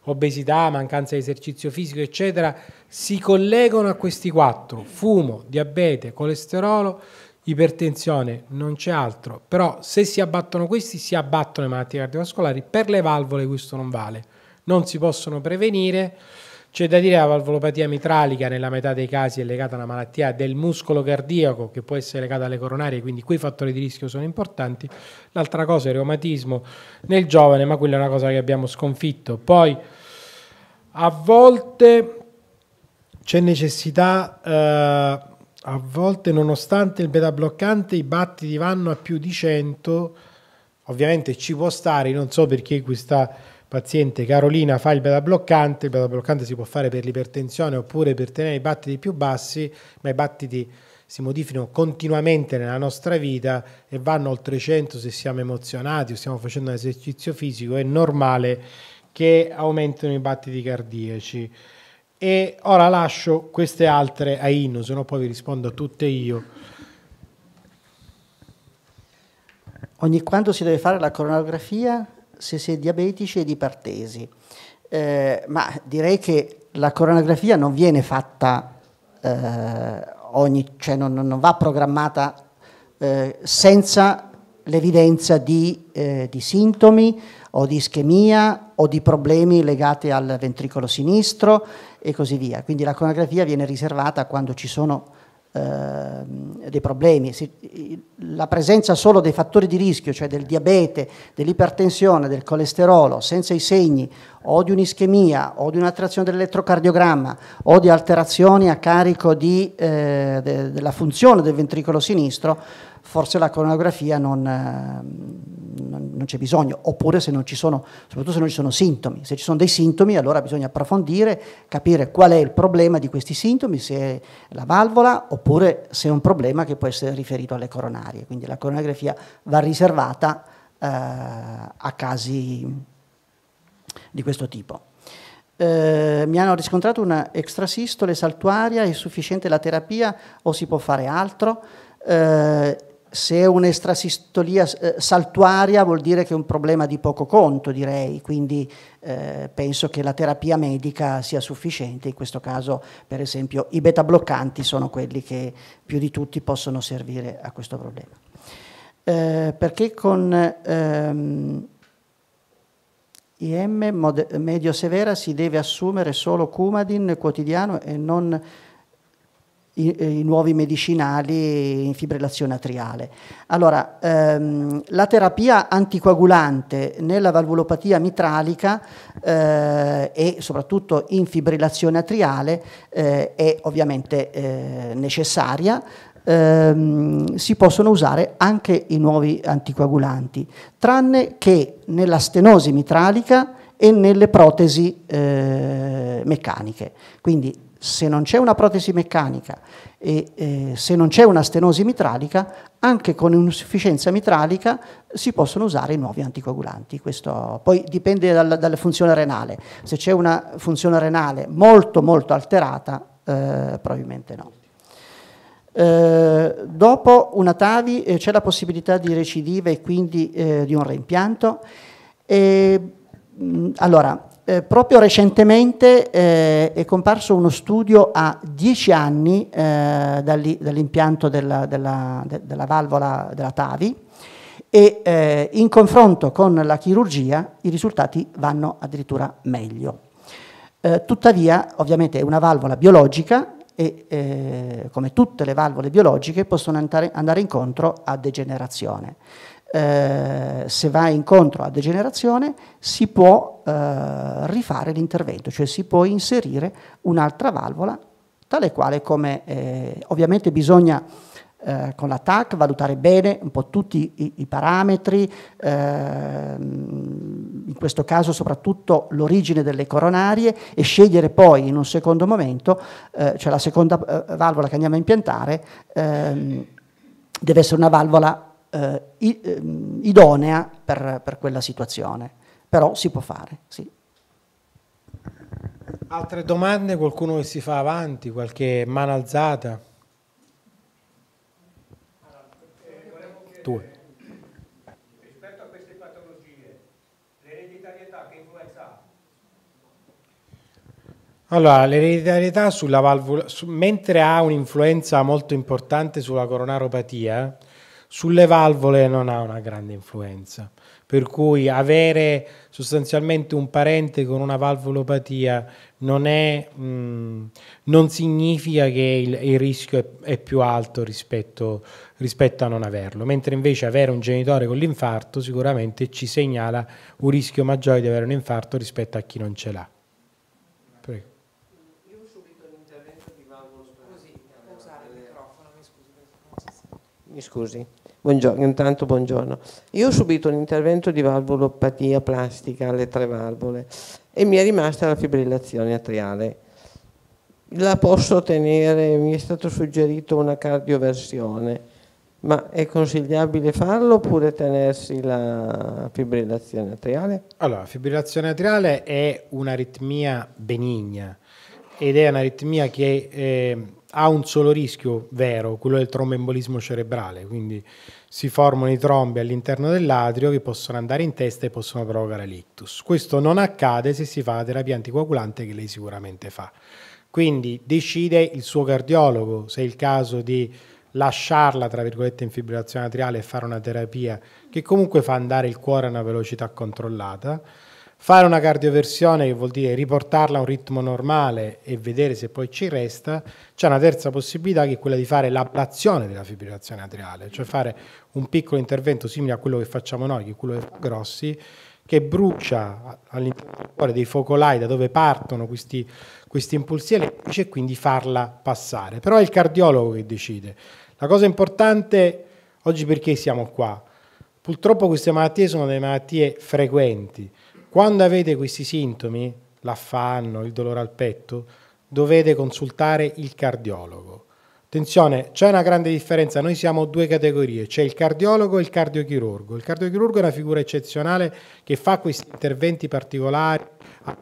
obesità, mancanza di esercizio fisico, eccetera, si collegano a questi quattro. Fumo, diabete, colesterolo, ipertensione, non c'è altro. Però se si abbattono questi, si abbattono le malattie cardiovascolari. Per le valvole questo non vale. Non si possono prevenire c'è da dire che la valvolopatia mitralica nella metà dei casi è legata a una malattia del muscolo cardiaco che può essere legata alle coronarie, quindi quei fattori di rischio sono importanti. L'altra cosa è il reumatismo nel giovane, ma quella è una cosa che abbiamo sconfitto. Poi a volte c'è necessità, eh, a volte nonostante il beta bloccante i battiti vanno a più di 100, ovviamente ci può stare, non so perché questa paziente Carolina fa il beta bloccante, il beta bloccante si può fare per l'ipertensione oppure per tenere i battiti più bassi, ma i battiti si modificano continuamente nella nostra vita e vanno oltre 100 se siamo emozionati o stiamo facendo un esercizio fisico, è normale che aumentino i battiti cardiaci. E ora lascio queste altre a Inno, se no poi vi rispondo a tutte io. Ogni quanto si deve fare la coronografia? se si è diabetici e di partesi. Eh, ma direi che la coronografia non viene fatta eh, ogni, cioè non, non va programmata eh, senza l'evidenza di, eh, di, sintomi o di ischemia o di problemi legati al ventricolo sinistro e così via. Quindi la coronografia viene riservata quando ci sono Ehm, dei problemi. la presenza solo dei fattori di rischio, cioè del diabete, dell'ipertensione, del colesterolo, senza i segni o di un'ischemia o di un'attrazione dell'elettrocardiogramma o di alterazioni a carico di, eh, de della funzione del ventricolo sinistro, forse la coronografia eh, non, non, c'è bisogno, oppure se non ci sono, soprattutto se non ci sono sintomi. Se ci sono dei sintomi allora bisogna approfondire, capire qual è il problema di questi sintomi, se è la valvola oppure se è un problema che può essere riferito alle coronarie. Quindi la coronografia va riservata eh, a casi di questo tipo. Eh, mi hanno riscontrato una extrasistole saltuaria, è sufficiente la terapia o si può fare altro? Eh, se è un'estrasistolia eh, saltuaria vuol dire che è un problema di poco conto, direi, quindi eh, penso che la terapia medica sia sufficiente, in questo caso per esempio i beta bloccanti sono quelli che più di tutti possono servire a questo problema. Eh, perché con ehm, IM medio severa si deve assumere solo Coumadin quotidiano e non i, eh, i, nuovi medicinali in fibrillazione atriale. Allora, ehm, la terapia anticoagulante nella valvulopatia mitralica eh, e soprattutto in fibrillazione atriale eh, è ovviamente eh, necessaria. Ehm, si possono usare anche i nuovi anticoagulanti, tranne che nella stenosi mitralica e nelle protesi eh, meccaniche. Quindi se non c'è una protesi meccanica e eh, se non c'è una stenosi mitralica, anche con un'insufficienza mitralica si possono usare i nuovi anticoagulanti. Questo poi dipende dal, dalla funzione renale. Se c'è una funzione renale molto molto alterata, eh, probabilmente no. Eh, dopo una TAVI eh, c'è la possibilità di recidiva e quindi eh, di un reimpianto. E, mh, mm, allora, eh, proprio recentemente eh, è comparso uno studio a 10 anni eh, dall'impianto della, della, de, della, valvola della TAVI e eh, in confronto con la chirurgia i risultati vanno addirittura meglio. Eh, tuttavia, ovviamente è una valvola biologica e eh, come tutte le valvole biologiche possono andare, andare incontro a degenerazione. Eh, se va incontro a degenerazione, si può eh, rifare l'intervento, cioè si può inserire un'altra valvola, tale quale come eh, ovviamente bisogna eh, con la TAC valutare bene un po' tutti i, i parametri, ehm, in questo caso soprattutto l'origine delle coronarie e scegliere poi in un secondo momento, eh, cioè la seconda valvola che andiamo a impiantare, ehm, deve essere una valvola eh, ehm, idonea per, per, quella situazione, però si può fare, sì. Altre domande? Qualcuno che si fa avanti? Qualche mano alzata? Due. Rispetto a queste patologie, l'ereditarietà che influenza ha? Allora, l'ereditarietà sulla valvola, su, mentre ha un'influenza molto importante sulla coronaropatia, sulle valvole non ha una grande influenza. Per cui avere sostanzialmente un parente con una valvolopatia non, è, mh, mm, non significa che il, il rischio è, è, più alto rispetto, rispetto a non averlo, mentre invece avere un genitore con l'infarto sicuramente ci segnala un rischio maggiore di avere un infarto rispetto a chi non ce l'ha. mi scusi. Buongiorno, intanto buongiorno. Io ho subito un intervento di valvolopatia plastica alle tre valvole e mi è rimasta la fibrillazione atriale. La posso tenere, mi è stato suggerito una cardioversione, ma è consigliabile farlo oppure tenersi la fibrillazione atriale? Allora, la fibrillazione atriale è un'aritmia benigna ed è un'aritmia che... Eh, ha un solo rischio vero, quello del trombembolismo cerebrale, quindi si formano i trombi all'interno dell'atrio che possono andare in testa e possono provocare l'ictus. Questo non accade se si fa la terapia anticoagulante che lei sicuramente fa. Quindi decide il suo cardiologo se è il caso di lasciarla, tra virgolette, in fibrillazione atriale e fare una terapia che comunque fa andare il cuore a una velocità controllata Fare una cardioversione, che vuol dire riportarla a un ritmo normale e vedere se poi ci resta, c'è una terza possibilità che è quella di fare l'ablazione della fibrillazione atriale, cioè fare un piccolo intervento simile a quello che facciamo noi, che è quello che fa Grossi, che brucia all'interno del cuore dei focolai da dove partono questi, questi impulsi elettrici e quindi farla passare. Però è il cardiologo che decide. La cosa importante oggi perché siamo qua? Purtroppo queste malattie sono delle malattie frequenti, quando avete questi sintomi, l'affanno, il dolore al petto, dovete consultare il cardiologo. Attenzione, c'è una grande differenza, noi siamo due categorie, c'è il cardiologo e il cardiochirurgo. Il cardiochirurgo è una figura eccezionale che fa questi interventi particolari ma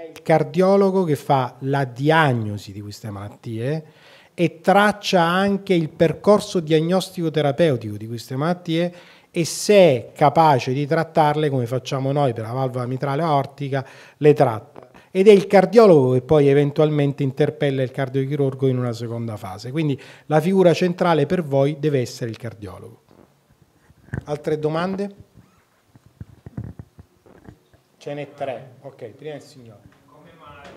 è il cardiologo che fa la diagnosi di queste malattie e traccia anche il percorso diagnostico terapeutico di queste malattie e se è capace di trattarle come facciamo noi per la valvola mitrale aortica, le tratta. Ed è il cardiologo che poi eventualmente interpella il cardiochirurgo in una seconda fase. Quindi la figura centrale per voi deve essere il cardiologo. Altre domande? Ce n'è tre. Ok, prima il signore. Come mai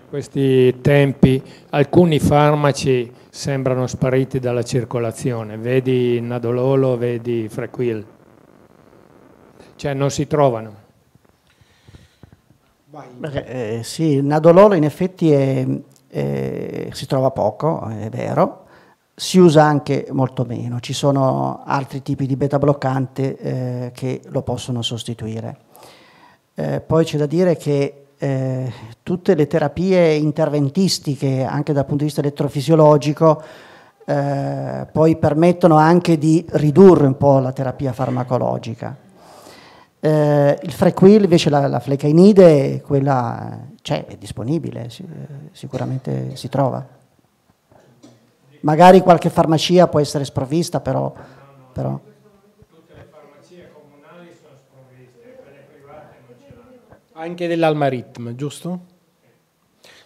in questi tempi alcuni farmaci sembrano spariti dalla circolazione. Vedi Nadololo, vedi Frequil. Cioè non si trovano. Eh, sì, Nadololo in effetti è, è, si trova poco, è vero, si usa anche molto meno, ci sono altri tipi di beta bloccante eh, che lo possono sostituire. Eh, poi c'è da dire che eh, tutte le terapie interventistiche, anche dal punto di vista elettrofisiologico, eh, poi permettono anche di ridurre un po' la terapia farmacologica. Eh, il Frequil, invece la, la flecainide, quella c'è, è disponibile, si, eh, sicuramente si trova. Magari qualche farmacia può essere sprovvista, però... però. Anche dell'Almaritm, giusto?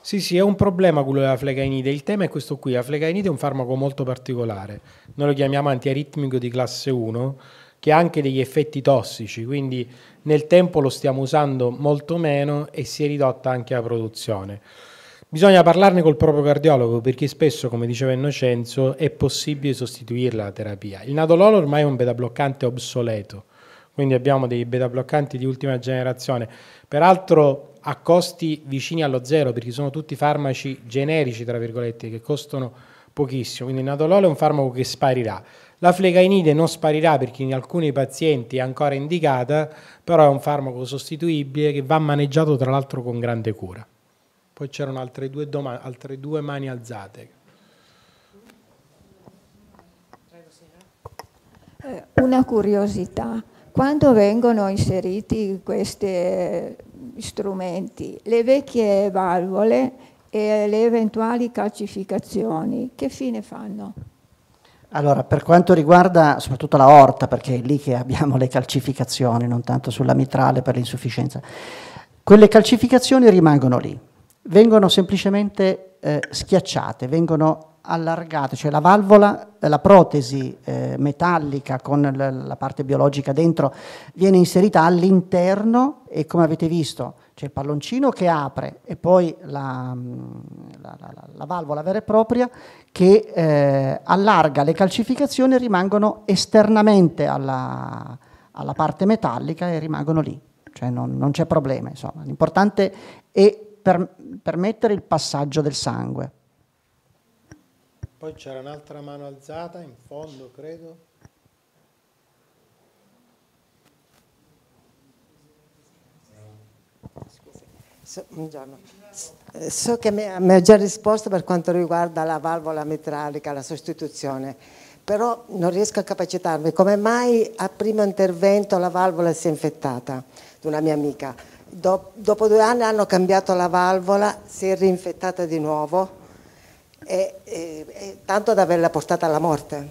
Sì, sì, è un problema quello della flecainide. Il tema è questo qui. La flecainide è un farmaco molto particolare. Noi lo chiamiamo antiaritmico di classe 1, che ha anche degli effetti tossici, quindi nel tempo lo stiamo usando molto meno e si è ridotta anche la produzione. Bisogna parlarne col proprio cardiologo perché spesso, come diceva Innocenzo, è possibile sostituirla alla terapia. Il nadololo ormai è un beta bloccante obsoleto quindi abbiamo dei beta bloccanti di ultima generazione, peraltro a costi vicini allo zero, perché sono tutti farmaci generici, tra virgolette, che costano pochissimo. Quindi il nadololo è un farmaco che sparirà. La flegainide non sparirà perché in alcuni pazienti è ancora indicata, però è un farmaco sostituibile che va maneggiato tra l'altro con grande cura. Poi c'erano altre due, altre due mani alzate. Eh, una curiosità. Quando vengono inseriti questi strumenti, le vecchie valvole e le eventuali calcificazioni, che fine fanno? Allora, per quanto riguarda soprattutto la orta, perché è lì che abbiamo le calcificazioni, non tanto sulla mitrale per l'insufficienza, quelle calcificazioni rimangono lì, vengono semplicemente eh, schiacciate, vengono allargata, cioè la valvola, eh, la protesi eh, metallica con la parte biologica dentro viene inserita all'interno e come avete visto c'è il palloncino che apre e poi mm, la, la, la, la valvola vera e propria che eh, allarga le calcificazioni e rimangono esternamente alla, alla, parte metallica e rimangono lì, cioè non, non c'è problema, l'importante è per, permettere il passaggio del sangue. Poi c'era un'altra mano alzata in fondo, credo. So, buongiorno. So che mi, mi ha già risposto per quanto riguarda la valvola mitralica, la sostituzione, però non riesco a capacitarmi come mai a primo intervento la valvola si è infettata di una mia amica. Do, dopo due anni hanno cambiato la valvola, si è rinfettata di nuovo e, e, e tanto da averla portata alla morte.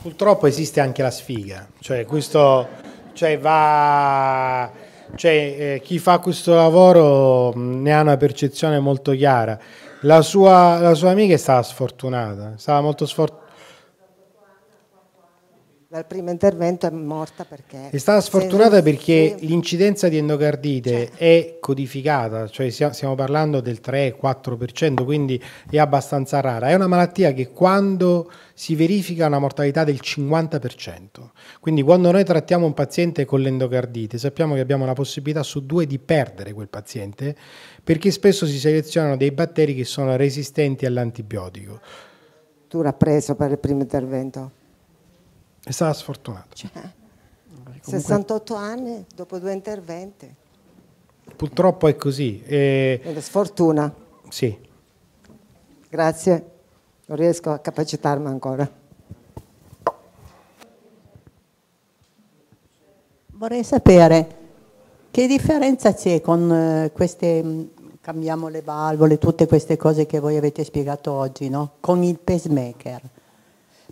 Purtroppo esiste anche la sfiga, cioè, questo, cioè, va, cioè eh, chi fa questo lavoro mm, ne ha una percezione molto chiara. La sua, la sua amica è stata sfortunata, stava molto sfortunata dal primo intervento è morta perché... È stata sfortunata se... perché l'incidenza di endocardite cioè. è codificata, cioè stiamo parlando del 3-4%, quindi è abbastanza rara. È una malattia che quando si verifica una mortalità del 50%, quindi quando noi trattiamo un paziente con l'endocardite sappiamo che abbiamo la possibilità su due di perdere quel paziente perché spesso si selezionano dei batteri che sono resistenti all'antibiotico. Tu l'ha preso per il primo intervento? È stata sfortunata. Cioè, 68 eh. anni dopo due interventi. Purtroppo è così. E... È sfortuna. Sì. Grazie, non riesco a capacitarmi ancora. Vorrei sapere che differenza c'è con eh, queste, mm, cambiamo le valvole, tutte queste cose che voi avete spiegato oggi, no? con il pacemaker.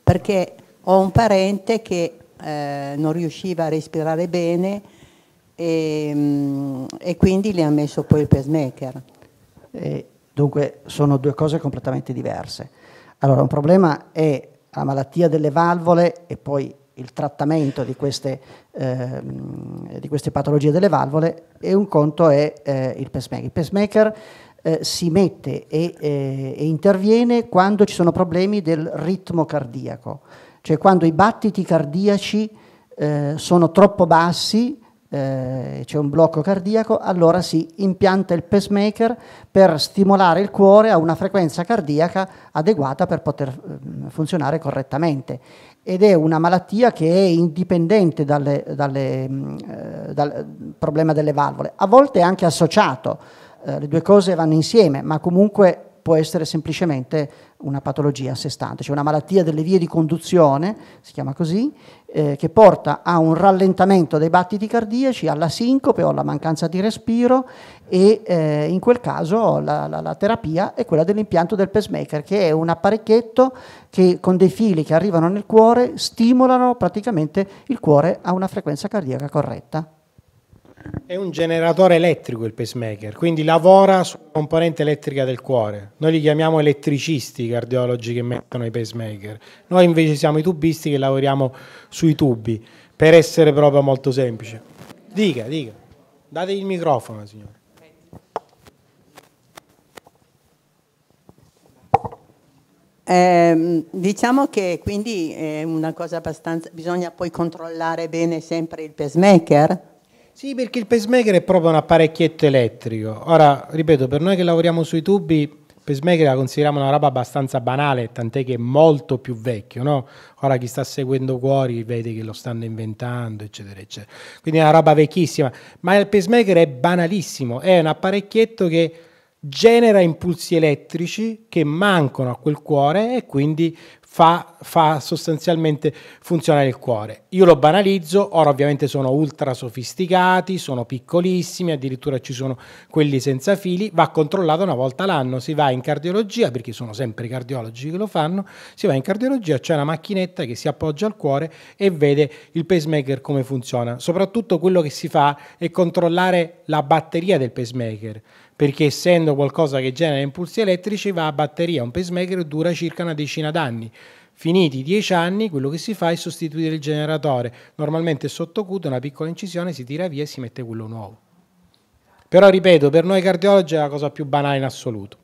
Perché ho un parente che eh, non riusciva a respirare bene e, mm, e quindi le ha messo poi il pacemaker. E dunque sono due cose completamente diverse. Allora, un problema è la malattia delle valvole e poi il trattamento di queste, eh, di queste patologie delle valvole e un conto è eh, il pacemaker. Il pacemaker eh, si mette e, eh, e interviene quando ci sono problemi del ritmo cardiaco cioè quando i battiti cardiaci eh, sono troppo bassi, eh, c'è un blocco cardiaco, allora si impianta il pacemaker per stimolare il cuore a una frequenza cardiaca adeguata per poter ehm, funzionare correttamente. Ed è una malattia che è indipendente dalle, dalle, mm, eh, dal problema delle valvole, a volte è anche associato, eh, le due cose vanno insieme, ma comunque può essere semplicemente una patologia a sé stante, cioè una malattia delle vie di conduzione, si chiama così, eh, che porta a un rallentamento dei battiti cardiaci, alla sincope o alla mancanza di respiro e eh, in quel caso la, la, la, terapia è quella dell'impianto del pacemaker, che è un apparecchietto che con dei fili che arrivano nel cuore stimolano praticamente il cuore a una frequenza cardiaca corretta. È un generatore elettrico il pacemaker, quindi lavora sulla componente elettrica del cuore. Noi li chiamiamo elettricisti i cardiologi che mettono i pacemaker. Noi invece siamo i tubisti che lavoriamo sui tubi, per essere proprio molto semplice. Dica, dica. Date il microfono, signore. Eh, diciamo che quindi è una cosa abbastanza, bisogna poi controllare bene sempre il pacemaker sì, perché il pacemaker è proprio un apparecchietto elettrico. Ora, ripeto, per noi che lavoriamo sui tubi, il pacemaker la consideriamo una roba abbastanza banale, tant'è che è molto più vecchio, no? Ora chi sta seguendo Cuori vede che lo stanno inventando, eccetera, eccetera. Quindi è una roba vecchissima. Ma il pacemaker è banalissimo, è un apparecchietto che genera impulsi elettrici che mancano a quel cuore e quindi fa, fa, sostanzialmente funzionare il cuore. Io lo banalizzo, ora ovviamente sono ultra sofisticati, sono piccolissimi, addirittura ci sono quelli senza fili, va controllato una volta l'anno, si va in cardiologia, perché sono sempre i cardiologi che lo fanno, si va in cardiologia, c'è una macchinetta che si appoggia al cuore e vede il pacemaker come funziona. Soprattutto quello che si fa è controllare la batteria del pacemaker perché essendo qualcosa che genera impulsi elettrici va a batteria, un pacemaker dura circa una decina d'anni. Finiti i 10 anni, quello che si fa è sostituire il generatore. Normalmente sotto cute una piccola incisione si tira via e si mette quello nuovo. Però ripeto, per noi cardiologi è la cosa più banale in assoluto.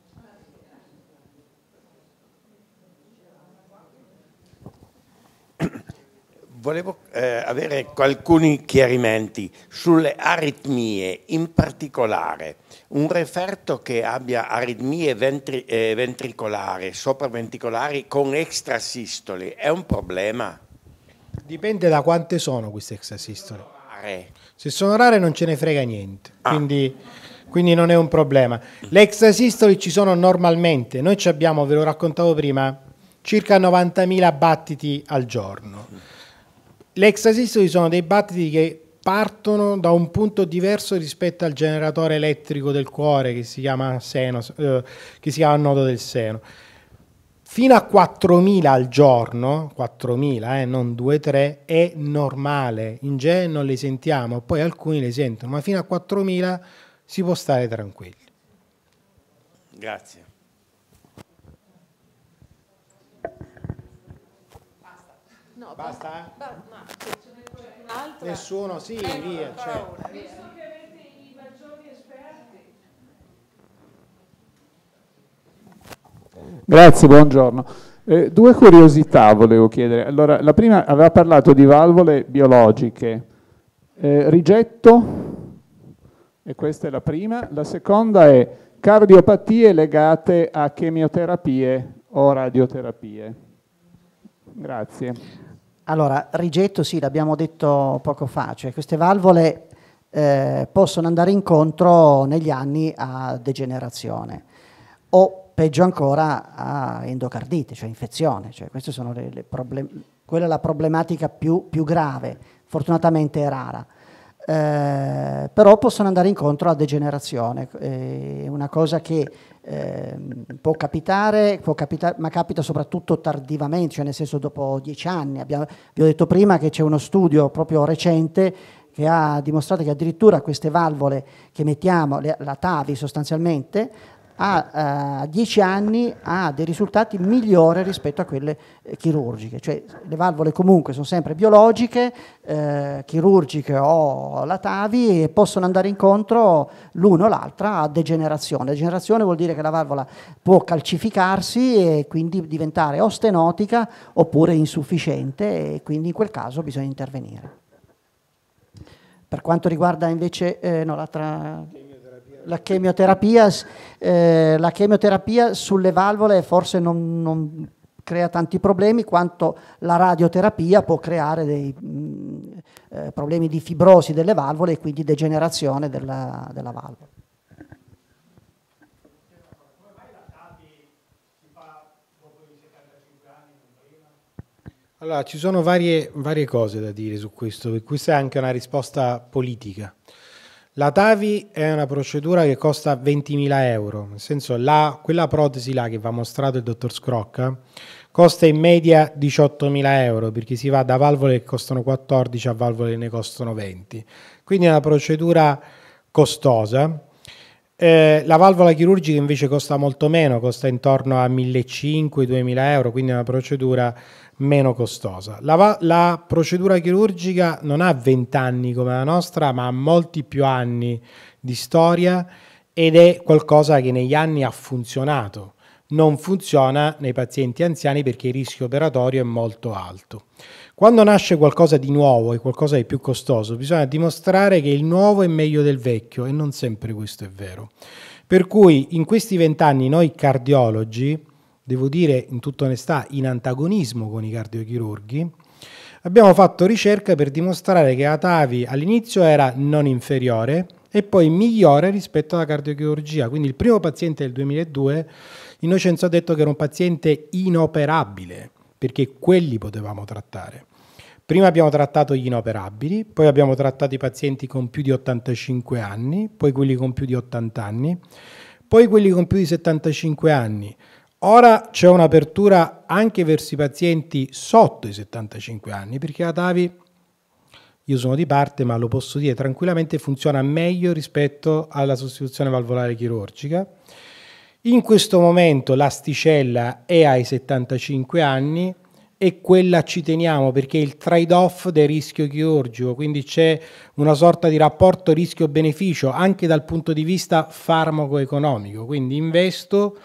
Volevo eh, avere alcuni chiarimenti sulle aritmie, in particolare un referto che abbia aritmie ventri, eh, ventricolari, sopraventricolari con extrasistoli è un problema? Dipende da quante sono queste extrasistoli. Se sono rare non ce ne frega niente, ah. quindi, quindi, non è un problema. Le extrasistoli ci sono normalmente, noi ci abbiamo, ve lo raccontavo prima, circa 90.000 battiti al giorno le extrasistoli sono dei battiti che partono da un punto diverso rispetto al generatore elettrico del cuore che si chiama, seno, eh, che si chiama nodo del seno. Fino a 4.000 al giorno, 4.000, eh, non 2-3, è normale, in genere non le sentiamo, poi alcuni le sentono, ma fino a 4.000 si può stare tranquilli. Grazie. No, basta? Ba- ma se ce n'è qualcun'altra. Nessuno, sì, eh, via. cioè. Visto che avete i maggiori esperti. Grazie, buongiorno. Eh, due curiosità volevo chiedere. Allora, la prima aveva parlato di valvole biologiche. Eh, rigetto? E questa è la prima. La seconda è cardiopatie legate a chemioterapie o radioterapie. Grazie. Allora, rigetto sì, l'abbiamo detto poco fa, cioè queste valvole eh, possono andare incontro negli anni a degenerazione o peggio ancora a endocardite, cioè infezione, cioè queste sono le, le problem- quella è la problematica più, più grave, fortunatamente è rara. Eh, però possono andare incontro a degenerazione, è eh, una cosa che Ehm, può, capitare, può capitare, ma capita soprattutto tardivamente, cioè nel senso dopo dieci anni. Abbiamo, vi ho detto prima che c'è uno studio proprio recente che ha dimostrato che addirittura queste valvole che mettiamo, la TAVI sostanzialmente, a eh, 10 anni ha dei risultati migliori rispetto a quelle eh, chirurgiche, cioè le valvole comunque sono sempre biologiche, eh, chirurgiche o latavi e possono andare incontro l'uno o l'altra a degenerazione. Degenerazione vuol dire che la valvola può calcificarsi e quindi diventare o stenotica oppure insufficiente e quindi in quel caso bisogna intervenire. Per quanto riguarda invece eh, no, l'altra la chemioterapia, eh, la chemioterapia, sulle valvole forse non, non, crea tanti problemi quanto la radioterapia può creare dei mh, mm, eh, problemi di fibrosi delle valvole e quindi degenerazione della, della valvola. Allora, ci sono varie, varie cose da dire su questo, e questa è anche una risposta politica la TAVI è una procedura che costa 20.000 euro, nel senso la, quella protesi là che ha mostrato il dottor Scrocca costa in media 18.000 euro perché si va da valvole che costano 14 a valvole che ne costano 20. Quindi è una procedura costosa. Eh, la valvola chirurgica invece costa molto meno, costa intorno a 1.500-2.000 euro, quindi è una procedura meno costosa. La, la procedura chirurgica non ha 20 anni come la nostra, ma ha molti più anni di storia ed è qualcosa che negli anni ha funzionato. Non funziona nei pazienti anziani perché il rischio operatorio è molto alto. Quando nasce qualcosa di nuovo e qualcosa di più costoso, bisogna dimostrare che il nuovo è meglio del vecchio e non sempre questo è vero. Per cui in questi vent'anni noi cardiologi devo dire in tutta onestà, in antagonismo con i cardiochirurghi, abbiamo fatto ricerca per dimostrare che Atavi all'inizio era non inferiore e poi migliore rispetto alla cardiochirurgia. Quindi il primo paziente del 2002, Innocenzo ha detto che era un paziente inoperabile, perché quelli potevamo trattare. Prima abbiamo trattato gli inoperabili, poi abbiamo trattato i pazienti con più di 85 anni, poi quelli con più di 80 anni, poi quelli con più di 75 anni, Ora c'è un'apertura anche verso i pazienti sotto i 75 anni, perché la TAVI, io sono di parte, ma lo posso dire tranquillamente, funziona meglio rispetto alla sostituzione valvolare chirurgica. In questo momento l'asticella è ai 75 anni e quella ci teniamo perché è il trade-off del rischio chirurgico, quindi c'è una sorta di rapporto rischio-beneficio anche dal punto di vista farmaco-economico, quindi investo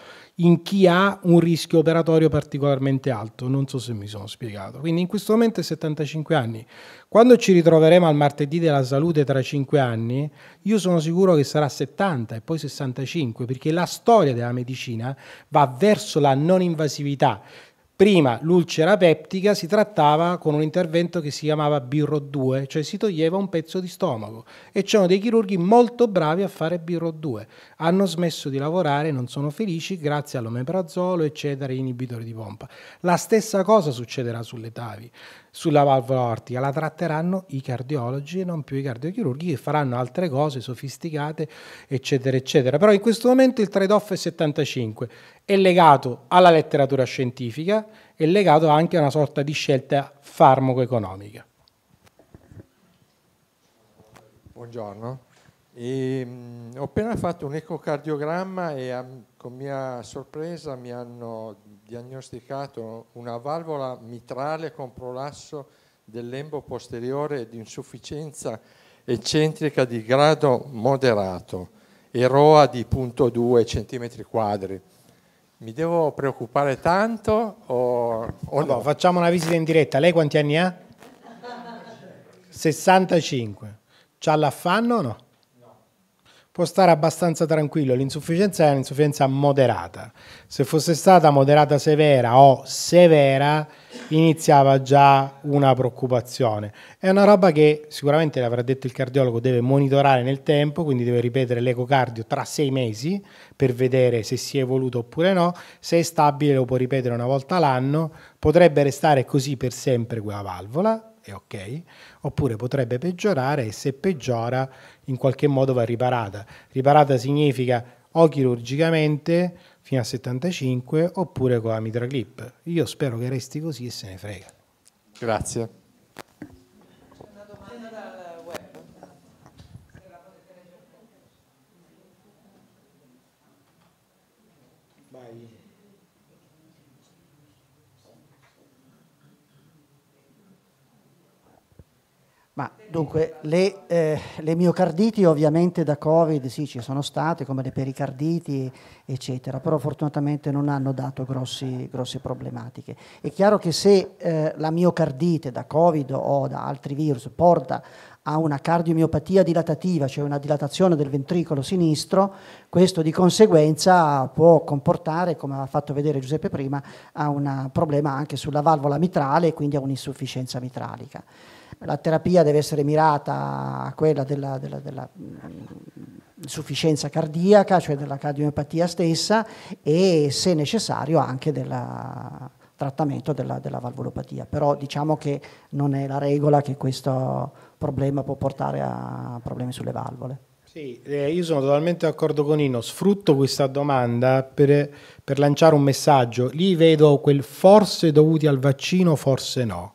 in chi ha un rischio operatorio particolarmente alto. Non so se mi sono spiegato. Quindi in questo momento è 75 anni. Quando ci ritroveremo al martedì della salute tra 5 anni, io sono sicuro che sarà 70 e poi 65, perché la storia della medicina va verso la non invasività. Prima l'ulcera peptica si trattava con un intervento che si chiamava Birro 2 cioè si toglieva un pezzo di stomaco e c'erano dei chirurghi molto bravi a fare Birro 2 Hanno smesso di lavorare, non sono felici grazie all'omeprazolo, eccetera, inibitore di pompa. La stessa cosa succederà sulle tavi sulla valvola ortica, la tratteranno i cardiologi e non più i cardiochirurghi che faranno altre cose sofisticate, eccetera, eccetera. Però in questo momento il trade-off è 75, è legato alla letteratura scientifica, è legato anche a una sorta di scelta farmaco-economica. Buongiorno. E, ehm, mh, ho appena fatto un ecocardiogramma e um, con mia sorpresa mi hanno diagnosticato una valvola mitrale con prolasso del lembo posteriore ed insufficienza eccentrica di grado moderato e ROA di 0.2 cm quadri. Mi devo preoccupare tanto o, o no? Facciamo una visita in diretta. Lei quanti anni ha? 65. C'ha l'affanno o no? può stare abbastanza tranquillo, l'insufficienza è un'insufficienza moderata. Se fosse stata moderata severa o severa, iniziava già una preoccupazione. È una roba che sicuramente l'avrà detto il cardiologo, deve monitorare nel tempo, quindi deve ripetere l'ecocardio tra sei mesi per vedere se si è evoluto oppure no. Se è stabile lo può ripetere una volta all'anno. potrebbe restare così per sempre quella valvola, ok, oppure potrebbe peggiorare e se peggiora in qualche modo va riparata. Riparata significa o chirurgicamente fino a 75 oppure con la mitraclip. Io spero che resti così e se ne frega. Grazie. Ma dunque, le, eh, le, miocarditi ovviamente da Covid sì ci sono state, come le pericarditi, eccetera, però fortunatamente non hanno dato grossi, grosse problematiche. È chiaro che se eh, la miocardite da Covid o da altri virus porta a una cardiomiopatia dilatativa, cioè una dilatazione del ventricolo sinistro, questo di conseguenza può comportare, come ha fatto vedere Giuseppe prima, a un problema anche sulla valvola mitrale e quindi a un'insufficienza mitralica la terapia deve essere mirata a quella della, della, della insufficienza mm, cardiaca, cioè della cardiopatia stessa e se necessario anche del trattamento della, della, valvolopatia. Però diciamo che non è la regola che questo problema può portare a problemi sulle valvole. Sì, eh, io sono totalmente d'accordo con Nino, sfrutto questa domanda per, per lanciare un messaggio. Lì vedo quel forse dovuti al vaccino, forse no.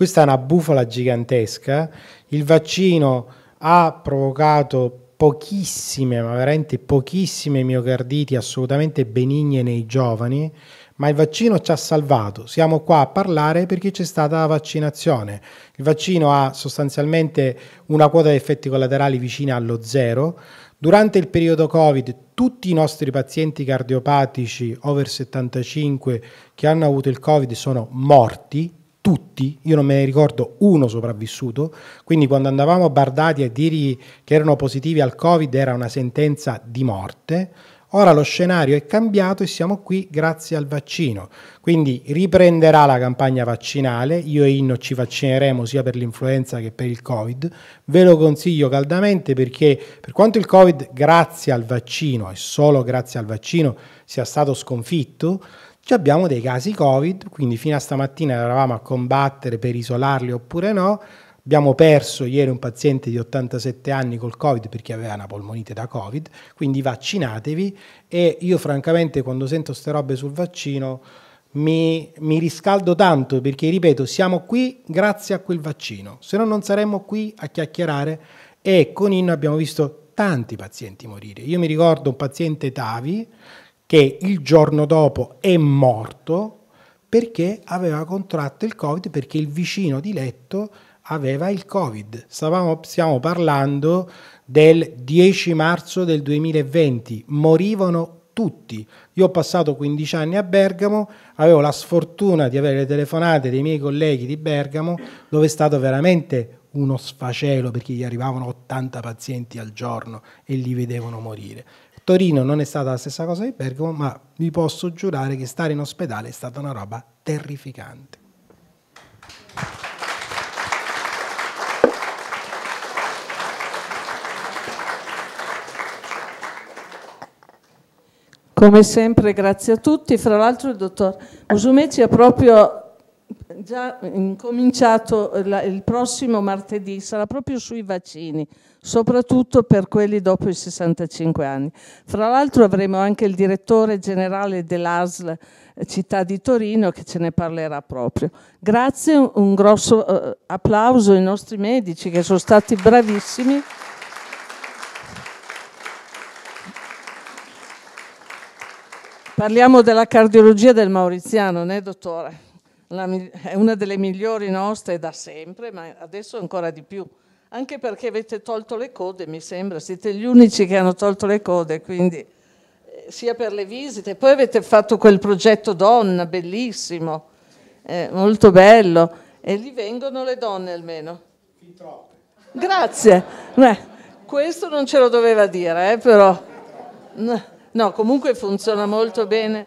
Questa è una bufala gigantesca. Il vaccino ha provocato pochissime, ma veramente pochissime miocarditi assolutamente benigne nei giovani, ma il vaccino ci ha salvato. Siamo qua a parlare perché c'è stata la vaccinazione. Il vaccino ha sostanzialmente una quota di effetti collaterali vicina allo zero. Durante il periodo Covid tutti i nostri pazienti cardiopatici over 75 che hanno avuto il Covid sono morti, tutti, io non me ne ricordo uno sopravvissuto, quindi quando andavamo a Bardati a dirgli che erano positivi al Covid era una sentenza di morte, ora lo scenario è cambiato e siamo qui grazie al vaccino, quindi riprenderà la campagna vaccinale, io e Inno ci vaccineremo sia per l'influenza che per il Covid, ve lo consiglio caldamente perché per quanto il Covid grazie al vaccino e solo grazie al vaccino sia stato sconfitto, ci abbiamo dei casi Covid, quindi fino a stamattina eravamo a combattere per isolarli oppure no. Abbiamo perso ieri un paziente di 87 anni col Covid perché aveva una polmonite da Covid, quindi vaccinatevi e io francamente quando sento queste robe sul vaccino mi, mi, riscaldo tanto perché ripeto siamo qui grazie a quel vaccino, se no non saremmo qui a chiacchierare e con Inno abbiamo visto tanti pazienti morire. Io mi ricordo un paziente Tavi che il giorno dopo è morto perché aveva contratto il Covid, perché il vicino di letto aveva il Covid. Stavamo, stiamo parlando del 10 marzo del 2020, morivano tutti. Io ho passato 15 anni a Bergamo, avevo la sfortuna di avere le telefonate dei miei colleghi di Bergamo, dove è stato veramente uno sfacelo perché gli arrivavano 80 pazienti al giorno e li vedevano morire. Torino non è stata la stessa cosa di Bergamo, ma vi posso giurare che stare in ospedale è stata una roba terrificante. Come sempre, grazie a tutti. Fra l'altro il dottor Musumeci ha proprio già incominciato il prossimo martedì, sarà proprio sui vaccini, soprattutto per quelli dopo i 65 anni. Fra l'altro avremo anche il direttore generale dell'ASL eh, città di Torino che ce ne parlerà proprio. Grazie, un grosso eh, applauso ai nostri medici che sono stati bravissimi. Parliamo della cardiologia del Mauriziano, né dottore? la, è una delle migliori nostre da sempre, ma adesso ancora di più. Anche perché avete tolto le code, mi sembra, siete gli unici che hanno tolto le code, quindi eh, sia per le visite. Poi avete fatto quel progetto donna, bellissimo, eh, molto bello, e lì vengono le donne almeno. troppe. Grazie. Beh, questo non ce lo doveva dire, eh, però. No, comunque funziona molto bene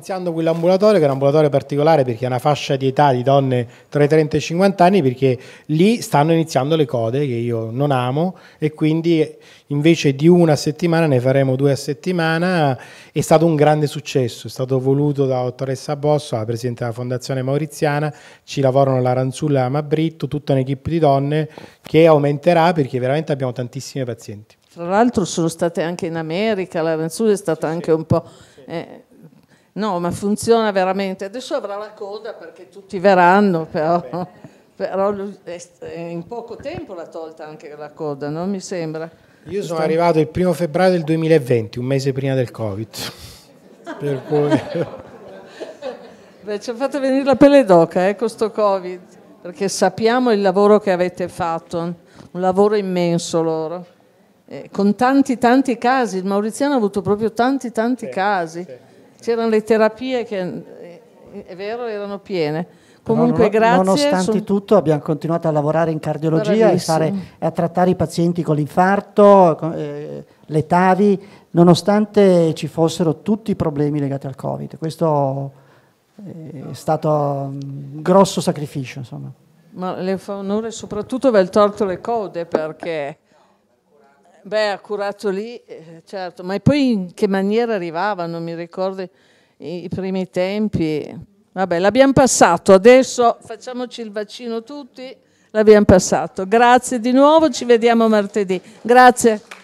iniziando quell'ambulatorio, che è un ambulatorio particolare perché è una fascia di età di donne tra i 30 e i 50 anni, perché lì stanno iniziando le code, che io non amo, e quindi invece di una a settimana ne faremo due a settimana. È stato un grande successo, è stato voluto da dottoressa Bosso, la presidente della Fondazione Mauriziana, ci lavorano la Ranzulla e la Mabritto, tutta un'equipe di donne che aumenterà perché veramente abbiamo tantissime pazienti. Tra l'altro sono state anche in America, la Ranzulla è stata anche un po'... Eh, No, ma funziona veramente. Adesso avrà la coda perché tutti verranno, però, però in poco tempo l'ha tolta anche la coda, non mi sembra. Io sono arrivato il primo febbraio del 2020, un mese prima del Covid. per cui... Beh, ci ha fatto venire la pelle d'oca eh, questo Covid, perché sappiamo il lavoro che avete fatto, un lavoro immenso loro, eh, con tanti tanti casi, il Mauriziano ha avuto proprio tanti tanti sì, casi. Sì C'erano le terapie che, eh, è vero, erano piene. Comunque, non, grazie. Nonostante sono... tutto, abbiamo continuato a lavorare in cardiologia e, fare, a trattare i pazienti con l'infarto, eh, le TAVI, nonostante ci fossero tutti i problemi legati al Covid. Questo eh, è stato un grosso sacrificio, insomma. Ma le fa onore soprattutto aver tolto le code perché. Beh, ha curato lì, eh, certo, ma poi in che maniera arrivavano, mi ricordo i primi tempi. Vabbè, l'abbiamo passato, adesso facciamoci il vaccino tutti, l'abbiamo passato. Grazie di nuovo, ci vediamo martedì. Grazie.